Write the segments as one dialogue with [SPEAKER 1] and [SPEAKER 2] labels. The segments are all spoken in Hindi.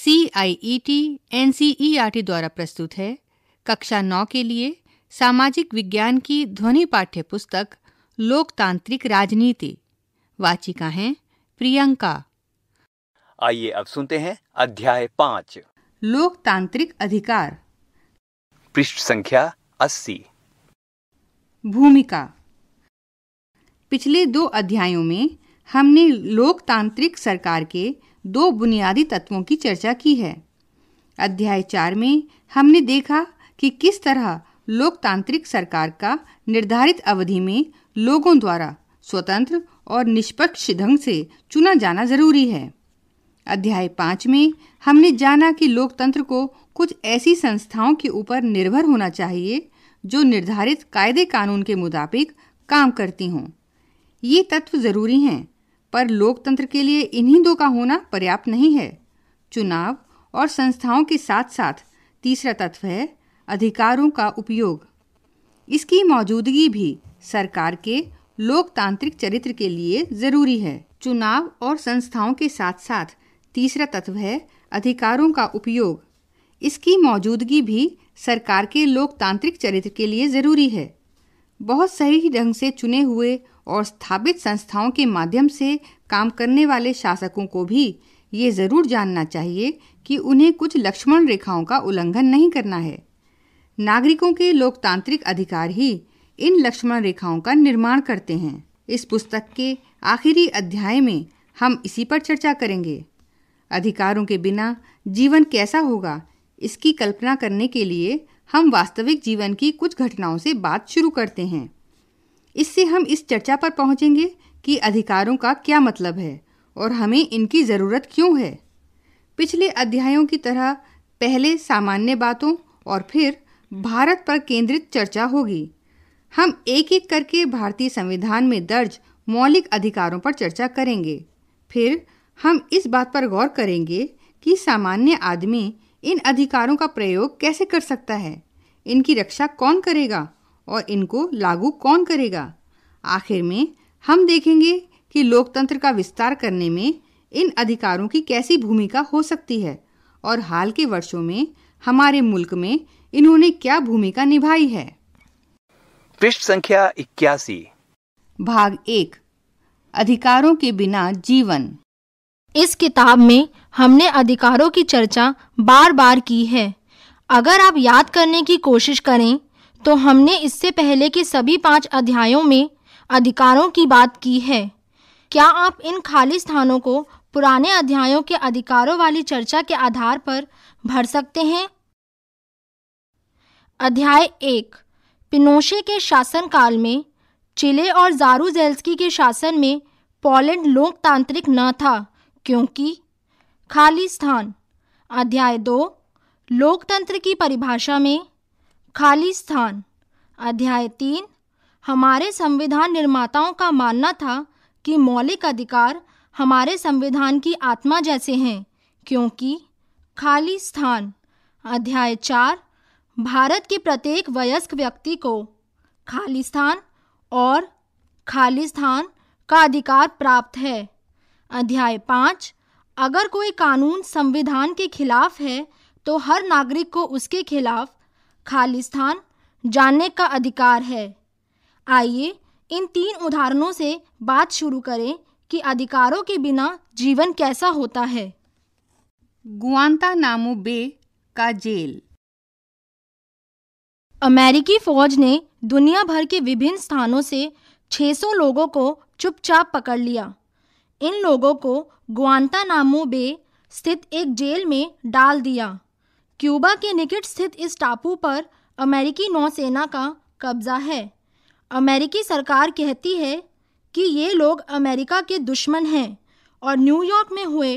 [SPEAKER 1] C I E T N C E R T द्वारा प्रस्तुत है कक्षा नौ के लिए सामाजिक विज्ञान की ध्वनि पाठ्य पुस्तक लोकतांत्रिक राजनीति वाचिका हैं प्रियंका
[SPEAKER 2] आइए अब सुनते हैं अध्याय पाँच
[SPEAKER 1] लोकतांत्रिक अधिकार
[SPEAKER 2] पृष्ठ संख्या अस्सी
[SPEAKER 1] भूमिका पिछले दो अध्यायों में हमने लोकतांत्रिक सरकार के दो बुनियादी तत्वों की चर्चा की है अध्याय चार में हमने देखा कि किस तरह लोकतांत्रिक सरकार का निर्धारित अवधि में लोगों द्वारा स्वतंत्र और निष्पक्ष ढंग से चुना जाना जरूरी है अध्याय पाँच में हमने जाना कि लोकतंत्र को कुछ ऐसी संस्थाओं के ऊपर निर्भर होना चाहिए जो निर्धारित कायदे कानून के मुताबिक काम करती हों ये तत्व ज़रूरी हैं पर लोकतंत्र के लिए इन्हीं दो का होना पर्याप्त नहीं है चुनाव और संस्थाओं के साथ साथ तीसरा तत्व है अधिकारों का उपयोग इसकी मौजूदगी भी सरकार के लोकतांत्रिक चरित्र के लिए जरूरी है चुनाव और संस्थाओं के साथ साथ तीसरा तत्व है अधिकारों का उपयोग इसकी मौजूदगी भी सरकार के लोकतांत्रिक चरित्र के लिए जरूरी है बहुत सही ढंग से चुने हुए और स्थापित संस्थाओं के माध्यम से काम करने वाले शासकों को भी ये ज़रूर जानना चाहिए कि उन्हें कुछ लक्ष्मण रेखाओं का उल्लंघन नहीं करना है नागरिकों के लोकतांत्रिक अधिकार ही इन लक्ष्मण रेखाओं का निर्माण करते हैं इस पुस्तक के आखिरी अध्याय में हम इसी पर चर्चा करेंगे अधिकारों के बिना जीवन कैसा होगा इसकी कल्पना करने के लिए हम वास्तविक जीवन की कुछ घटनाओं से बात शुरू करते हैं इससे हम इस चर्चा पर पहुंचेंगे कि अधिकारों का क्या मतलब है और हमें इनकी ज़रूरत क्यों है पिछले अध्यायों की तरह पहले सामान्य बातों और फिर भारत पर केंद्रित चर्चा होगी हम एक एक करके भारतीय संविधान में दर्ज मौलिक अधिकारों पर चर्चा करेंगे फिर हम इस बात पर गौर करेंगे कि सामान्य आदमी इन अधिकारों का प्रयोग कैसे कर सकता है इनकी रक्षा कौन करेगा और इनको लागू कौन करेगा आखिर में हम देखेंगे कि लोकतंत्र का विस्तार करने में इन अधिकारों की कैसी भूमिका हो सकती है और हाल के वर्षों में हमारे मुल्क में इन्होंने क्या भूमिका निभाई है
[SPEAKER 2] पृष्ठ संख्या इक्यासी
[SPEAKER 1] भाग एक अधिकारों के बिना जीवन इस किताब में
[SPEAKER 3] हमने अधिकारों की चर्चा बार बार की है अगर आप याद करने की कोशिश करें तो हमने इससे पहले के सभी पांच अध्यायों में अधिकारों की बात की है क्या आप इन खाली स्थानों को पुराने अध्यायों के अधिकारों वाली चर्चा के आधार पर भर सकते हैं अध्याय एक पिनोशे के शासनकाल में चिले और जेल्सकी के शासन में पोलैंड लोकतांत्रिक न था क्योंकि खाली स्थान अध्याय दो लोकतंत्र की परिभाषा में खाली स्थान अध्याय तीन हमारे संविधान निर्माताओं का मानना था कि मौलिक अधिकार हमारे संविधान की आत्मा जैसे हैं क्योंकि खाली स्थान अध्याय चार भारत के प्रत्येक वयस्क व्यक्ति को खाली स्थान और खाली स्थान का अधिकार प्राप्त है अध्याय पाँच अगर कोई कानून संविधान के खिलाफ है तो हर नागरिक को उसके खिलाफ स्थान जानने का अधिकार है आइए इन तीन उदाहरणों से बात शुरू करें कि अधिकारों के बिना जीवन कैसा होता है गुआंता नामो बे का जेल अमेरिकी फौज ने दुनिया भर के विभिन्न स्थानों से 600 लोगों को चुपचाप पकड़ लिया इन लोगों को गुआंता नामो बे स्थित एक जेल में डाल दिया क्यूबा के निकट स्थित इस टापू पर अमेरिकी नौसेना का कब्जा है अमेरिकी सरकार कहती है कि ये लोग अमेरिका के दुश्मन हैं और न्यूयॉर्क में हुए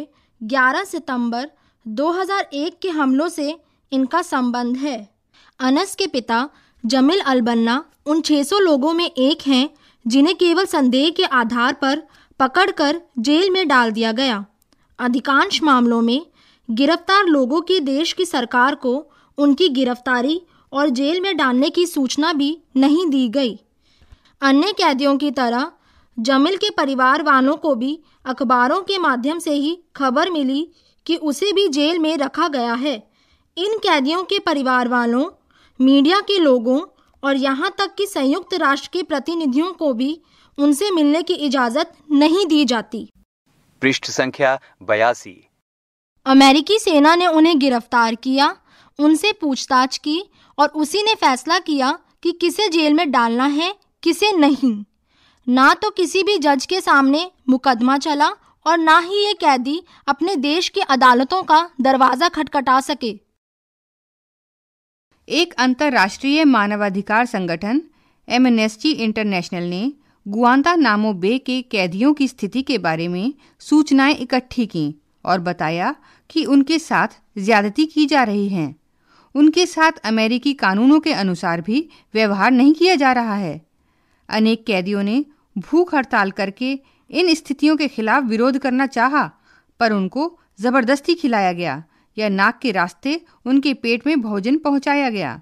[SPEAKER 3] 11 सितंबर 2001 के हमलों से इनका संबंध है अनस के पिता जमील अलबन्ना उन 600 लोगों में एक हैं जिन्हें केवल संदेह के आधार पर पकड़कर जेल में डाल दिया गया अधिकांश मामलों में गिरफ्तार लोगों की देश की सरकार को उनकी गिरफ्तारी और जेल में डालने की सूचना भी नहीं दी गई अन्य कैदियों की तरह जमिल के परिवार वालों को भी अखबारों के माध्यम से ही खबर मिली कि उसे भी जेल में रखा गया है इन कैदियों के परिवार वालों मीडिया के लोगों और यहाँ तक कि संयुक्त राष्ट्र के प्रतिनिधियों को भी उनसे मिलने की इजाज़त नहीं दी जाती
[SPEAKER 2] पृष्ठ संख्या बयासी
[SPEAKER 3] अमेरिकी सेना ने उन्हें गिरफ्तार किया उनसे पूछताछ की और उसी ने फैसला किया कि किसे जेल में डालना है किसे नहीं ना तो किसी भी जज के सामने मुकदमा चला और ना ही ये कैदी अपने देश
[SPEAKER 1] की अदालतों का दरवाज़ा खटखटा सके एक अंतर्राष्ट्रीय मानवाधिकार संगठन एमनेस्टी इंटरनेशनल ने गुआंता नामो बे के कैदियों की स्थिति के बारे में सूचनाएं इकट्ठी की और बताया कि उनके साथ ज्यादती की जा रही है उनके साथ अमेरिकी कानूनों के अनुसार भी व्यवहार नहीं किया जा रहा है अनेक कैदियों ने भूख हड़ताल करके इन स्थितियों के खिलाफ विरोध करना चाहा पर उनको ज़बरदस्ती खिलाया गया या नाक के रास्ते उनके पेट में भोजन पहुंचाया गया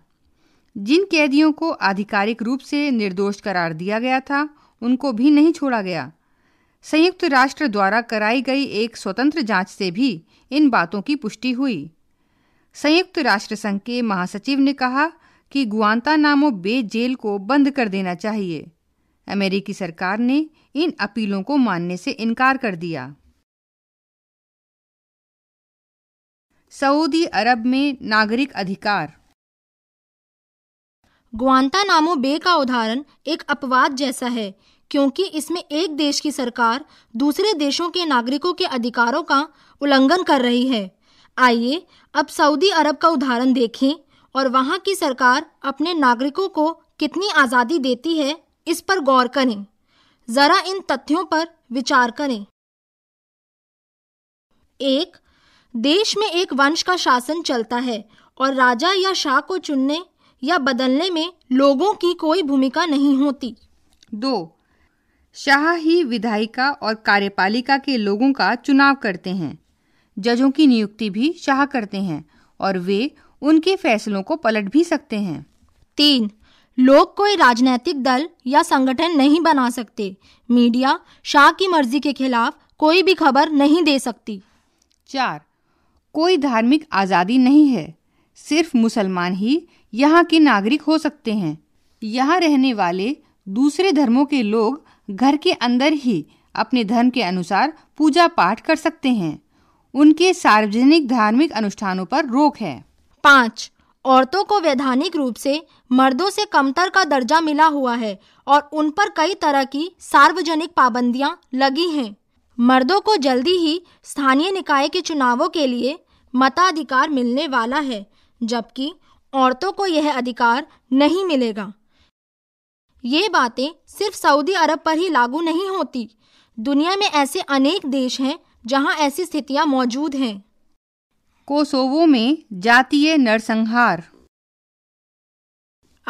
[SPEAKER 1] जिन कैदियों को आधिकारिक रूप से निर्दोष करार दिया गया था उनको भी नहीं छोड़ा गया संयुक्त राष्ट्र द्वारा कराई गई एक स्वतंत्र जांच से भी इन बातों की पुष्टि हुई संयुक्त राष्ट्र संघ के महासचिव ने कहा कि नामो बे जेल को बंद कर देना चाहिए अमेरिकी सरकार ने इन अपीलों को मानने से इनकार कर दिया सऊदी अरब में नागरिक अधिकार गुआंता नामो बे का उदाहरण एक अपवाद जैसा है क्योंकि
[SPEAKER 3] इसमें एक देश की सरकार दूसरे देशों के नागरिकों के अधिकारों का उल्लंघन कर रही है आइए अब सऊदी अरब का उदाहरण देखें और वहाँ की सरकार अपने नागरिकों को कितनी आज़ादी देती है इस पर गौर करें ज़रा इन तथ्यों पर विचार करें एक देश में एक वंश का शासन चलता है और राजा या शाह को चुनने
[SPEAKER 1] या बदलने में लोगों की कोई भूमिका नहीं होती दो शाह ही विधायिका और कार्यपालिका के लोगों का चुनाव करते हैं जजों की नियुक्ति भी शाह करते हैं और वे उनके फैसलों को पलट भी सकते हैं तीन लोग कोई राजनैतिक दल या संगठन नहीं बना सकते
[SPEAKER 3] मीडिया शाह की मर्जी के खिलाफ कोई भी खबर नहीं दे सकती चार
[SPEAKER 1] कोई धार्मिक आज़ादी नहीं है सिर्फ मुसलमान ही यहाँ के नागरिक हो सकते हैं यहाँ रहने वाले दूसरे धर्मों के लोग घर के अंदर ही अपने धर्म के अनुसार पूजा पाठ कर सकते हैं उनके सार्वजनिक धार्मिक अनुष्ठानों पर रोक है पाँच औरतों को वैधानिक
[SPEAKER 3] रूप से मर्दों से कमतर का दर्जा मिला हुआ है और उन पर कई तरह की सार्वजनिक पाबंदियां लगी हैं मर्दों को जल्दी ही स्थानीय निकाय के चुनावों के लिए मताधिकार मिलने वाला है जबकि औरतों को यह अधिकार नहीं मिलेगा ये बातें सिर्फ सऊदी अरब पर ही लागू नहीं होती दुनिया में ऐसे अनेक देश हैं जहां ऐसी स्थितियां मौजूद हैं कोसोवो में जातीय नरसंहार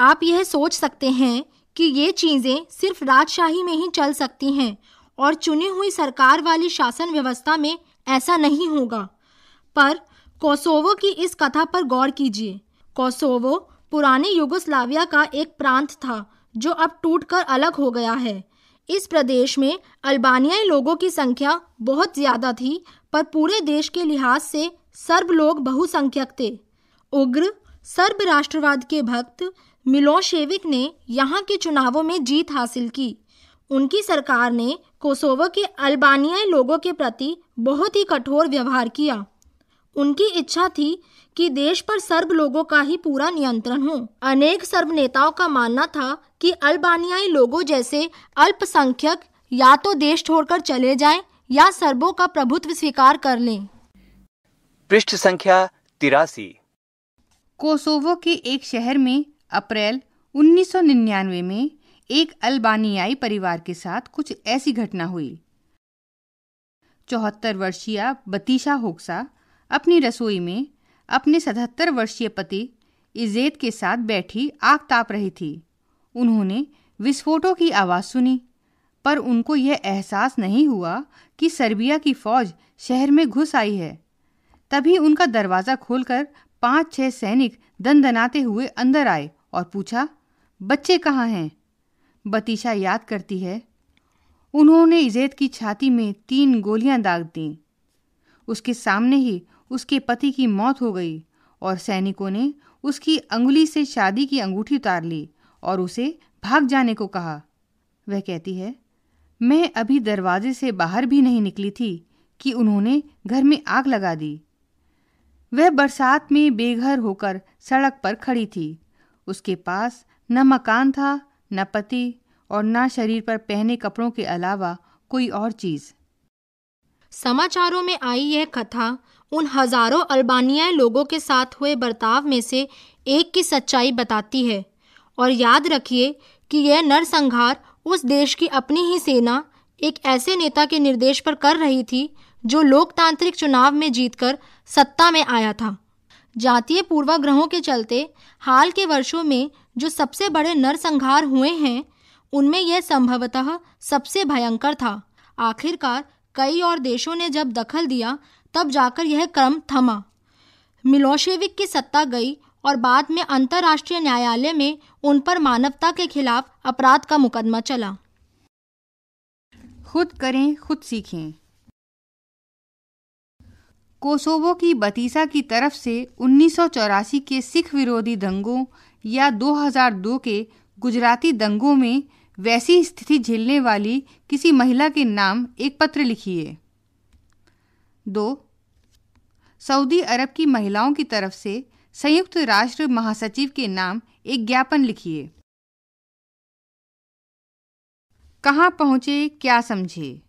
[SPEAKER 3] आप यह सोच सकते हैं कि ये चीज़ें सिर्फ राजशाही में ही चल सकती हैं और चुनी हुई सरकार वाली शासन व्यवस्था में ऐसा नहीं होगा पर कोसोवो की इस कथा पर गौर कीजिए कोसोवो पुराने युगोस्लाविया का एक प्रांत था जो अब टूटकर अलग हो गया है इस प्रदेश में अल्बानियाई लोगों की संख्या बहुत ज़्यादा थी पर पूरे देश के लिहाज से सर्ब लोग बहुसंख्यक थे उग्र सर्ब राष्ट्रवाद के भक्त मिलोशेविक ने यहाँ के चुनावों में जीत हासिल की उनकी सरकार ने कोसोवो के अल्बानियाई लोगों के प्रति बहुत ही कठोर व्यवहार किया उनकी इच्छा थी कि देश पर सर्ब लोगों का ही पूरा नियंत्रण हो अनेक सर्ब नेताओं का मानना था कि अल्बानियाई लोगों जैसे अल्पसंख्यक या तो देश छोड़कर चले जाएं या सर्बों का प्रभुत्व स्वीकार कर लें
[SPEAKER 2] पृष्ठ संख्या तिरासी
[SPEAKER 1] कोसोवो के एक शहर में अप्रैल 1999 में एक अल्बानियाई परिवार के साथ कुछ ऐसी घटना हुई चौहत्तर वर्षीय बतीशा होक्सा अपनी रसोई में अपने सतहत्तर वर्षीय पति इजेद के साथ बैठी आग ताप रही थी उन्होंने विस्फोटों की आवाज़ सुनी पर उनको यह एहसास नहीं हुआ कि सर्बिया की फौज शहर में घुस आई है तभी उनका दरवाज़ा खोलकर पांच छह सैनिक दनदनाते हुए अंदर आए और पूछा बच्चे कहाँ हैं बतीशा याद करती है उन्होंने इजेद की छाती में तीन गोलियां दाग दी उसके सामने ही उसके पति की मौत हो गई और सैनिकों ने उसकी अंगुली से शादी की अंगूठी उतार ली और उसे भाग जाने को कहा वह कहती है मैं अभी दरवाजे से बाहर भी नहीं निकली थी कि उन्होंने घर में आग लगा दी वह बरसात में बेघर होकर सड़क पर खड़ी थी उसके पास न मकान था न पति और न शरीर पर पहने कपड़ों के अलावा कोई और चीज़
[SPEAKER 3] समाचारों में आई यह कथा उन हज़ारों अल्बानियाई लोगों के साथ हुए बर्ताव में से एक की सच्चाई बताती है और याद रखिए कि यह नरसंहार उस देश की अपनी ही सेना एक ऐसे नेता के निर्देश पर कर रही थी जो लोकतांत्रिक चुनाव में जीतकर सत्ता में आया था जातीय पूर्वाग्रहों के चलते हाल के वर्षों में जो सबसे बड़े नरसंहार हुए हैं उनमें यह संभवतः सबसे भयंकर था आखिरकार कई और देशों ने जब दखल दिया तब जाकर यह क्रम थमा मिलोशेविक की सत्ता गई और बाद में अंतर्राष्ट्रीय न्यायालय में उन पर मानवता के खिलाफ अपराध का मुकदमा चला
[SPEAKER 1] खुद करें खुद सीखें कोसोवो की बतीसा की तरफ से उन्नीस के सिख विरोधी दंगों या 2002 के गुजराती दंगों में वैसी स्थिति झेलने वाली किसी महिला के नाम एक पत्र लिखिए दो सऊदी अरब की महिलाओं की तरफ से संयुक्त राष्ट्र महासचिव के नाम एक ज्ञापन लिखिए कहाँ पहुँचे क्या समझे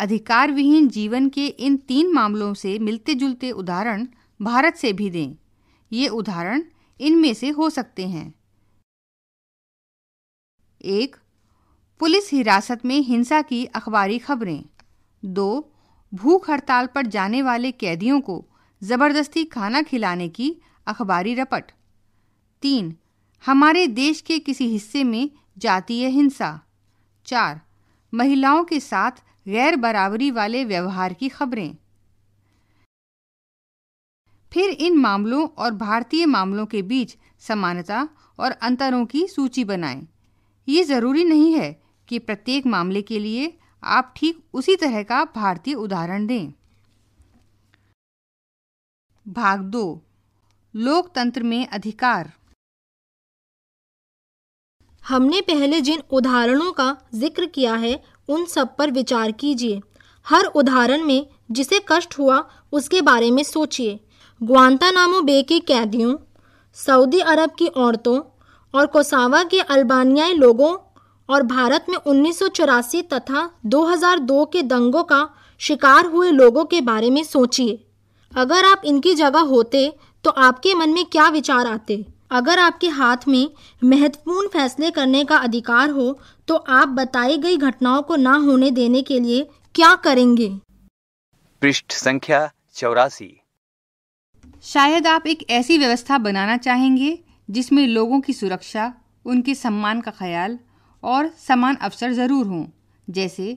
[SPEAKER 1] अधिकार विहीन जीवन के इन तीन मामलों से मिलते जुलते उदाहरण भारत से भी दें ये उदाहरण इनमें से हो सकते हैं एक पुलिस हिरासत में हिंसा की अखबारी खबरें दो भूख हड़ताल पर जाने वाले कैदियों को ज़बरदस्ती खाना खिलाने की अखबारी रपट तीन हमारे देश के किसी हिस्से में जातीय हिंसा चार महिलाओं के साथ गैर बराबरी वाले व्यवहार की खबरें फिर इन मामलों और भारतीय मामलों के बीच समानता और अंतरों की सूची बनाएं। ये ज़रूरी नहीं है कि प्रत्येक मामले के लिए आप ठीक उसी तरह का भारतीय उदाहरण दें भाग दो लोकतंत्र में अधिकार हमने पहले जिन उदाहरणों का जिक्र किया
[SPEAKER 3] है उन सब पर विचार कीजिए हर उदाहरण में जिसे कष्ट हुआ उसके बारे में सोचिए नामो बे के कैदियों सऊदी अरब की औरतों और कोसावा के अल्बानियाई लोगों और भारत में उन्नीस तथा 2002 के दंगों का शिकार हुए लोगों के बारे में सोचिए अगर आप इनकी जगह होते तो आपके मन में क्या विचार आते अगर आपके हाथ में महत्वपूर्ण फैसले करने का अधिकार हो तो आप बताई गई घटनाओं
[SPEAKER 1] को ना होने देने के लिए क्या करेंगे
[SPEAKER 2] पृष्ठ संख्या चौरासी
[SPEAKER 1] शायद आप एक ऐसी व्यवस्था बनाना चाहेंगे जिसमें लोगों की सुरक्षा उनके सम्मान का ख्याल और समान अवसर ज़रूर हों जैसे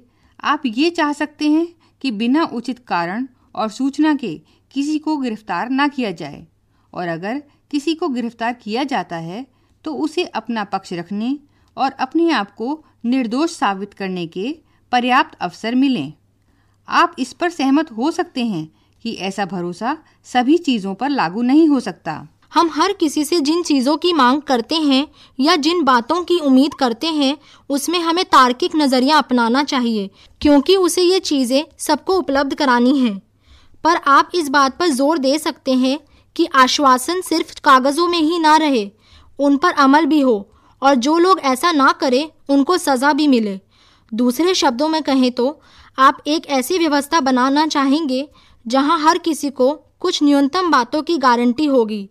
[SPEAKER 1] आप ये चाह सकते हैं कि बिना उचित कारण और सूचना के किसी को गिरफ्तार ना किया जाए और अगर किसी को गिरफ्तार किया जाता है तो उसे अपना पक्ष रखने और अपने आप को निर्दोष साबित करने के पर्याप्त अवसर मिलें आप इस पर सहमत हो सकते हैं कि ऐसा भरोसा सभी चीज़ों पर लागू नहीं हो सकता हम हर किसी से जिन चीज़ों की मांग
[SPEAKER 3] करते हैं या जिन बातों की उम्मीद करते हैं उसमें हमें तार्किक नज़रिया अपनाना चाहिए क्योंकि उसे ये चीज़ें सबको उपलब्ध करानी हैं पर आप इस बात पर जोर दे सकते हैं कि आश्वासन सिर्फ कागज़ों में ही ना रहे उन पर अमल भी हो और जो लोग ऐसा ना करें उनको सज़ा भी मिले दूसरे शब्दों में कहें तो आप एक ऐसी व्यवस्था बनाना चाहेंगे जहां हर किसी को कुछ न्यूनतम बातों की गारंटी होगी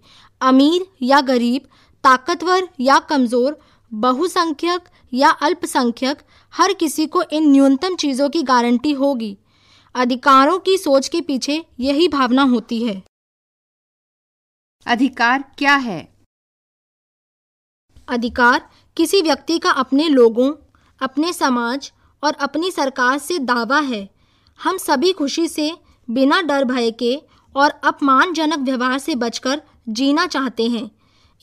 [SPEAKER 3] अमीर या गरीब ताकतवर या कमज़ोर बहुसंख्यक या अल्पसंख्यक हर किसी को इन न्यूनतम चीज़ों की गारंटी होगी अधिकारों की सोच के पीछे यही भावना होती है अधिकार क्या है अधिकार किसी व्यक्ति का अपने लोगों अपने समाज और अपनी सरकार से दावा है हम सभी खुशी से बिना डर भय के और अपमानजनक व्यवहार से बचकर जीना चाहते हैं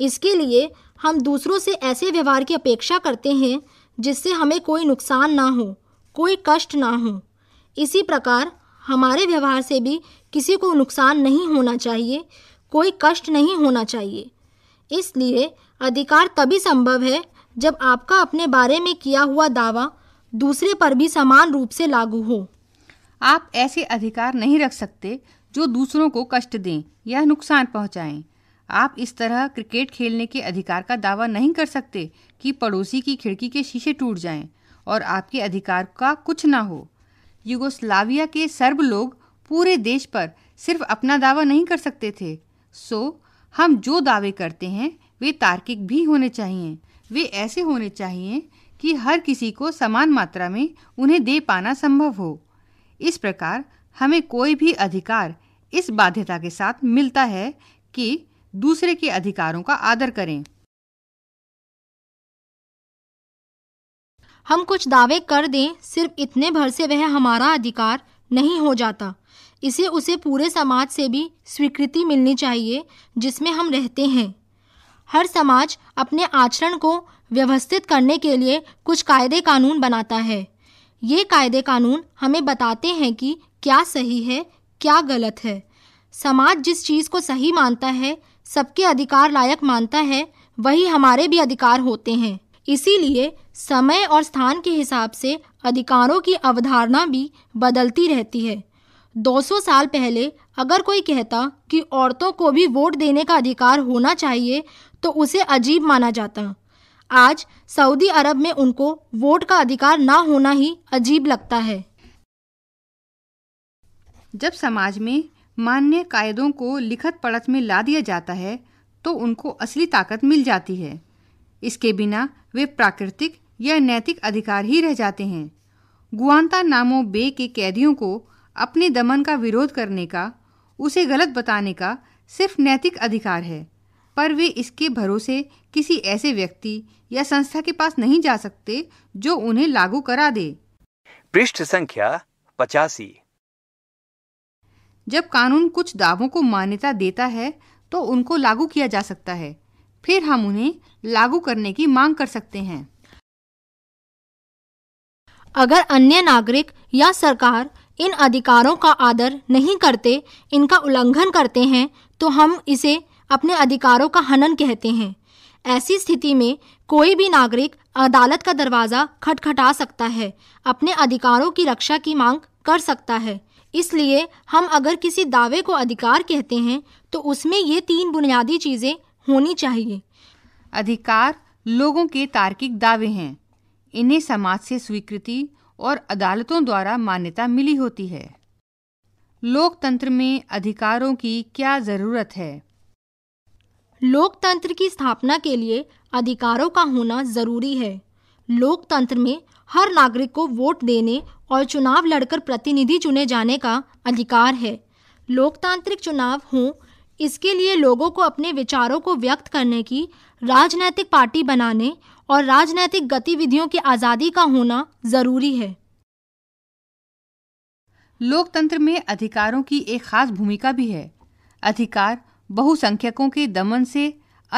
[SPEAKER 3] इसके लिए हम दूसरों से ऐसे व्यवहार की अपेक्षा करते हैं जिससे हमें कोई नुकसान ना हो कोई कष्ट ना हो इसी प्रकार हमारे व्यवहार से भी किसी को नुकसान नहीं होना चाहिए कोई कष्ट नहीं होना चाहिए इसलिए अधिकार तभी संभव है जब आपका अपने बारे में किया हुआ दावा दूसरे
[SPEAKER 1] पर भी समान रूप से लागू हो आप ऐसे अधिकार नहीं रख सकते जो दूसरों को कष्ट दें या नुकसान पहुंचाएं। आप इस तरह क्रिकेट खेलने के अधिकार का दावा नहीं कर सकते कि पड़ोसी की खिड़की के शीशे टूट जाएं और आपके अधिकार का कुछ ना हो युगोस्लाविया के सर्ब लोग पूरे देश पर सिर्फ अपना दावा नहीं कर सकते थे सो हम जो दावे करते हैं वे तार्किक भी होने चाहिए वे ऐसे होने चाहिए कि हर किसी को समान मात्रा में उन्हें दे पाना संभव हो इस प्रकार हमें कोई भी अधिकार इस बाध्यता के साथ मिलता है कि दूसरे के अधिकारों का आदर करें हम कुछ दावे कर दें
[SPEAKER 3] सिर्फ इतने भर से वह हमारा अधिकार नहीं हो जाता इसे उसे पूरे समाज से भी स्वीकृति मिलनी चाहिए जिसमें हम रहते हैं हर समाज अपने आचरण को व्यवस्थित करने के लिए कुछ कायदे कानून बनाता है ये कायदे कानून हमें बताते हैं कि क्या सही है क्या गलत है समाज जिस चीज़ को सही मानता है सबके अधिकार लायक मानता है वही हमारे भी अधिकार होते हैं इसीलिए समय और स्थान के हिसाब से अधिकारों की अवधारणा भी बदलती रहती है 200 साल पहले अगर कोई कहता कि औरतों को भी वोट देने का अधिकार होना चाहिए तो उसे अजीब माना जाता आज सऊदी अरब में उनको वोट का अधिकार ना होना ही
[SPEAKER 1] अजीब लगता है जब समाज में मान्य कायदों को लिखत पढ़त में ला दिया जाता है तो उनको असली ताकत मिल जाती है इसके बिना वे प्राकृतिक या नैतिक अधिकार ही रह जाते हैं गुआंता नामो बे के कैदियों को अपने दमन का विरोध करने का उसे गलत बताने का सिर्फ नैतिक अधिकार है पर वे इसके भरोसे किसी ऐसे व्यक्ति या संस्था के पास नहीं जा सकते जो उन्हें लागू करा दे
[SPEAKER 2] पृष्ठ संख्या पचासी
[SPEAKER 1] जब कानून कुछ दावों को मान्यता देता है तो उनको लागू किया जा सकता है फिर हम उन्हें लागू करने की मांग कर सकते हैं
[SPEAKER 3] अगर अन्य नागरिक या सरकार इन अधिकारों का आदर नहीं करते इनका उल्लंघन करते हैं तो हम इसे अपने अधिकारों का हनन कहते हैं ऐसी स्थिति में कोई भी नागरिक अदालत का दरवाज़ा खटखटा सकता है अपने अधिकारों की रक्षा की मांग कर सकता है इसलिए हम अगर किसी दावे को
[SPEAKER 1] अधिकार कहते हैं तो उसमें ये तीन बुनियादी चीज़ें होनी चाहिए अधिकार लोगों के तार्किक दावे हैं इन्हें समाज से स्वीकृति और अदालतों द्वारा मान्यता मिली होती है लोकतंत्र में अधिकारों की क्या ज़रूरत है लोकतंत्र की स्थापना के लिए
[SPEAKER 3] अधिकारों का होना ज़रूरी है लोकतंत्र में हर नागरिक को वोट देने और चुनाव लड़कर प्रतिनिधि चुने जाने का अधिकार है लोकतांत्रिक चुनाव हों इसके लिए लोगों को अपने विचारों को व्यक्त करने की राजनैतिक पार्टी बनाने और राजनैतिक गतिविधियों की आज़ादी का होना ज़रूरी है
[SPEAKER 1] लोकतंत्र में अधिकारों की एक खास भूमिका भी है अधिकार बहुसंख्यकों के दमन से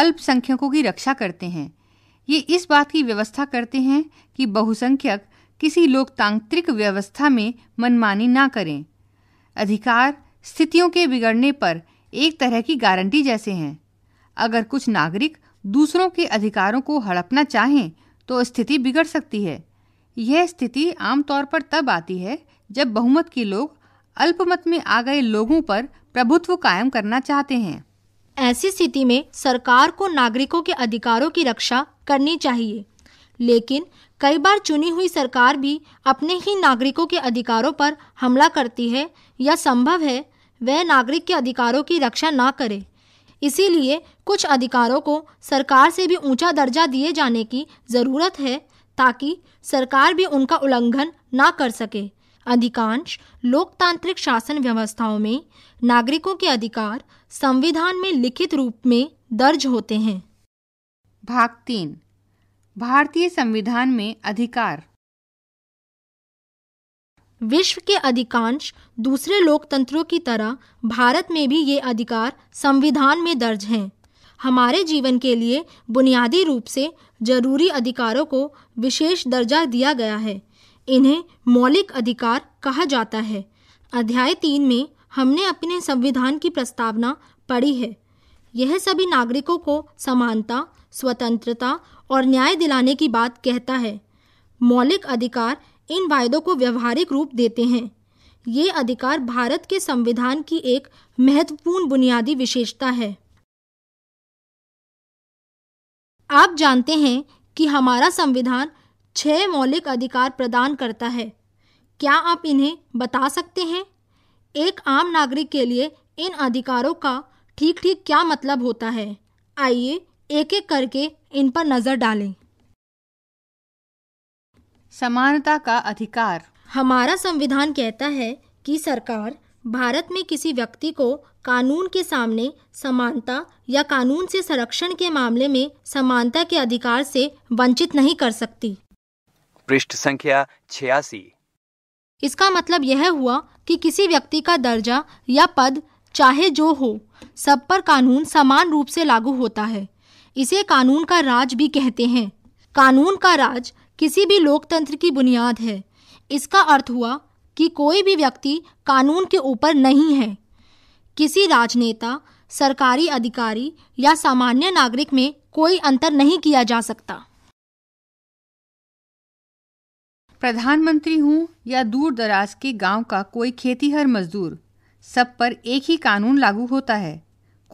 [SPEAKER 1] अल्पसंख्यकों की रक्षा करते हैं ये इस बात की व्यवस्था करते हैं कि बहुसंख्यक किसी लोकतांत्रिक व्यवस्था में मनमानी ना करें अधिकार स्थितियों के बिगड़ने पर एक तरह की गारंटी जैसे हैं अगर कुछ नागरिक दूसरों के अधिकारों को हड़पना चाहें तो स्थिति बिगड़ सकती है यह स्थिति आमतौर पर तब आती है जब बहुमत के लोग अल्पमत में आ गए लोगों पर प्रभुत्व कायम करना चाहते हैं ऐसी स्थिति में सरकार को नागरिकों के अधिकारों
[SPEAKER 3] की रक्षा करनी चाहिए लेकिन कई बार चुनी हुई सरकार भी अपने ही नागरिकों के अधिकारों पर हमला करती है या संभव है वह नागरिक के अधिकारों की रक्षा ना करे इसीलिए कुछ अधिकारों को सरकार से भी ऊंचा दर्जा दिए जाने की ज़रूरत है ताकि सरकार भी उनका उल्लंघन ना कर सके अधिकांश लोकतांत्रिक शासन व्यवस्थाओं में नागरिकों के अधिकार संविधान में लिखित रूप में दर्ज होते हैं भाग तीन भारतीय संविधान में अधिकार विश्व के अधिकांश दूसरे लोकतंत्रों की तरह भारत में भी ये अधिकार संविधान में दर्ज हैं हमारे जीवन के लिए बुनियादी रूप से जरूरी अधिकारों को विशेष दर्जा दिया गया है इन्हें मौलिक अधिकार कहा जाता है अध्याय तीन में हमने अपने संविधान की प्रस्तावना पढ़ी है यह सभी नागरिकों को समानता स्वतंत्रता और न्याय दिलाने की बात कहता है मौलिक अधिकार इन वायदों को व्यवहारिक रूप देते हैं ये अधिकार भारत के संविधान की एक महत्वपूर्ण बुनियादी विशेषता है आप जानते हैं कि हमारा संविधान छह मौलिक अधिकार प्रदान करता है क्या आप इन्हें बता सकते हैं एक आम नागरिक के लिए इन अधिकारों का ठीक ठीक क्या मतलब होता है आइए एक एक करके इन पर नज़र डालें समानता का अधिकार हमारा संविधान कहता है कि सरकार भारत में किसी व्यक्ति को कानून के सामने समानता या कानून से संरक्षण के मामले में समानता के अधिकार से वंचित नहीं कर सकती
[SPEAKER 2] पृष्ठ संख्या छियासी
[SPEAKER 3] इसका मतलब यह हुआ कि किसी व्यक्ति का दर्जा या पद चाहे जो हो सब पर कानून समान रूप से लागू होता है इसे कानून का राज भी कहते हैं कानून का राज किसी भी लोकतंत्र की बुनियाद है इसका अर्थ हुआ कि कोई भी व्यक्ति कानून के ऊपर नहीं है किसी राजनेता सरकारी अधिकारी या सामान्य नागरिक में कोई अंतर
[SPEAKER 1] नहीं किया जा सकता प्रधानमंत्री हूँ या दूर दराज के गांव का कोई खेतीहर मजदूर सब पर एक ही कानून लागू होता है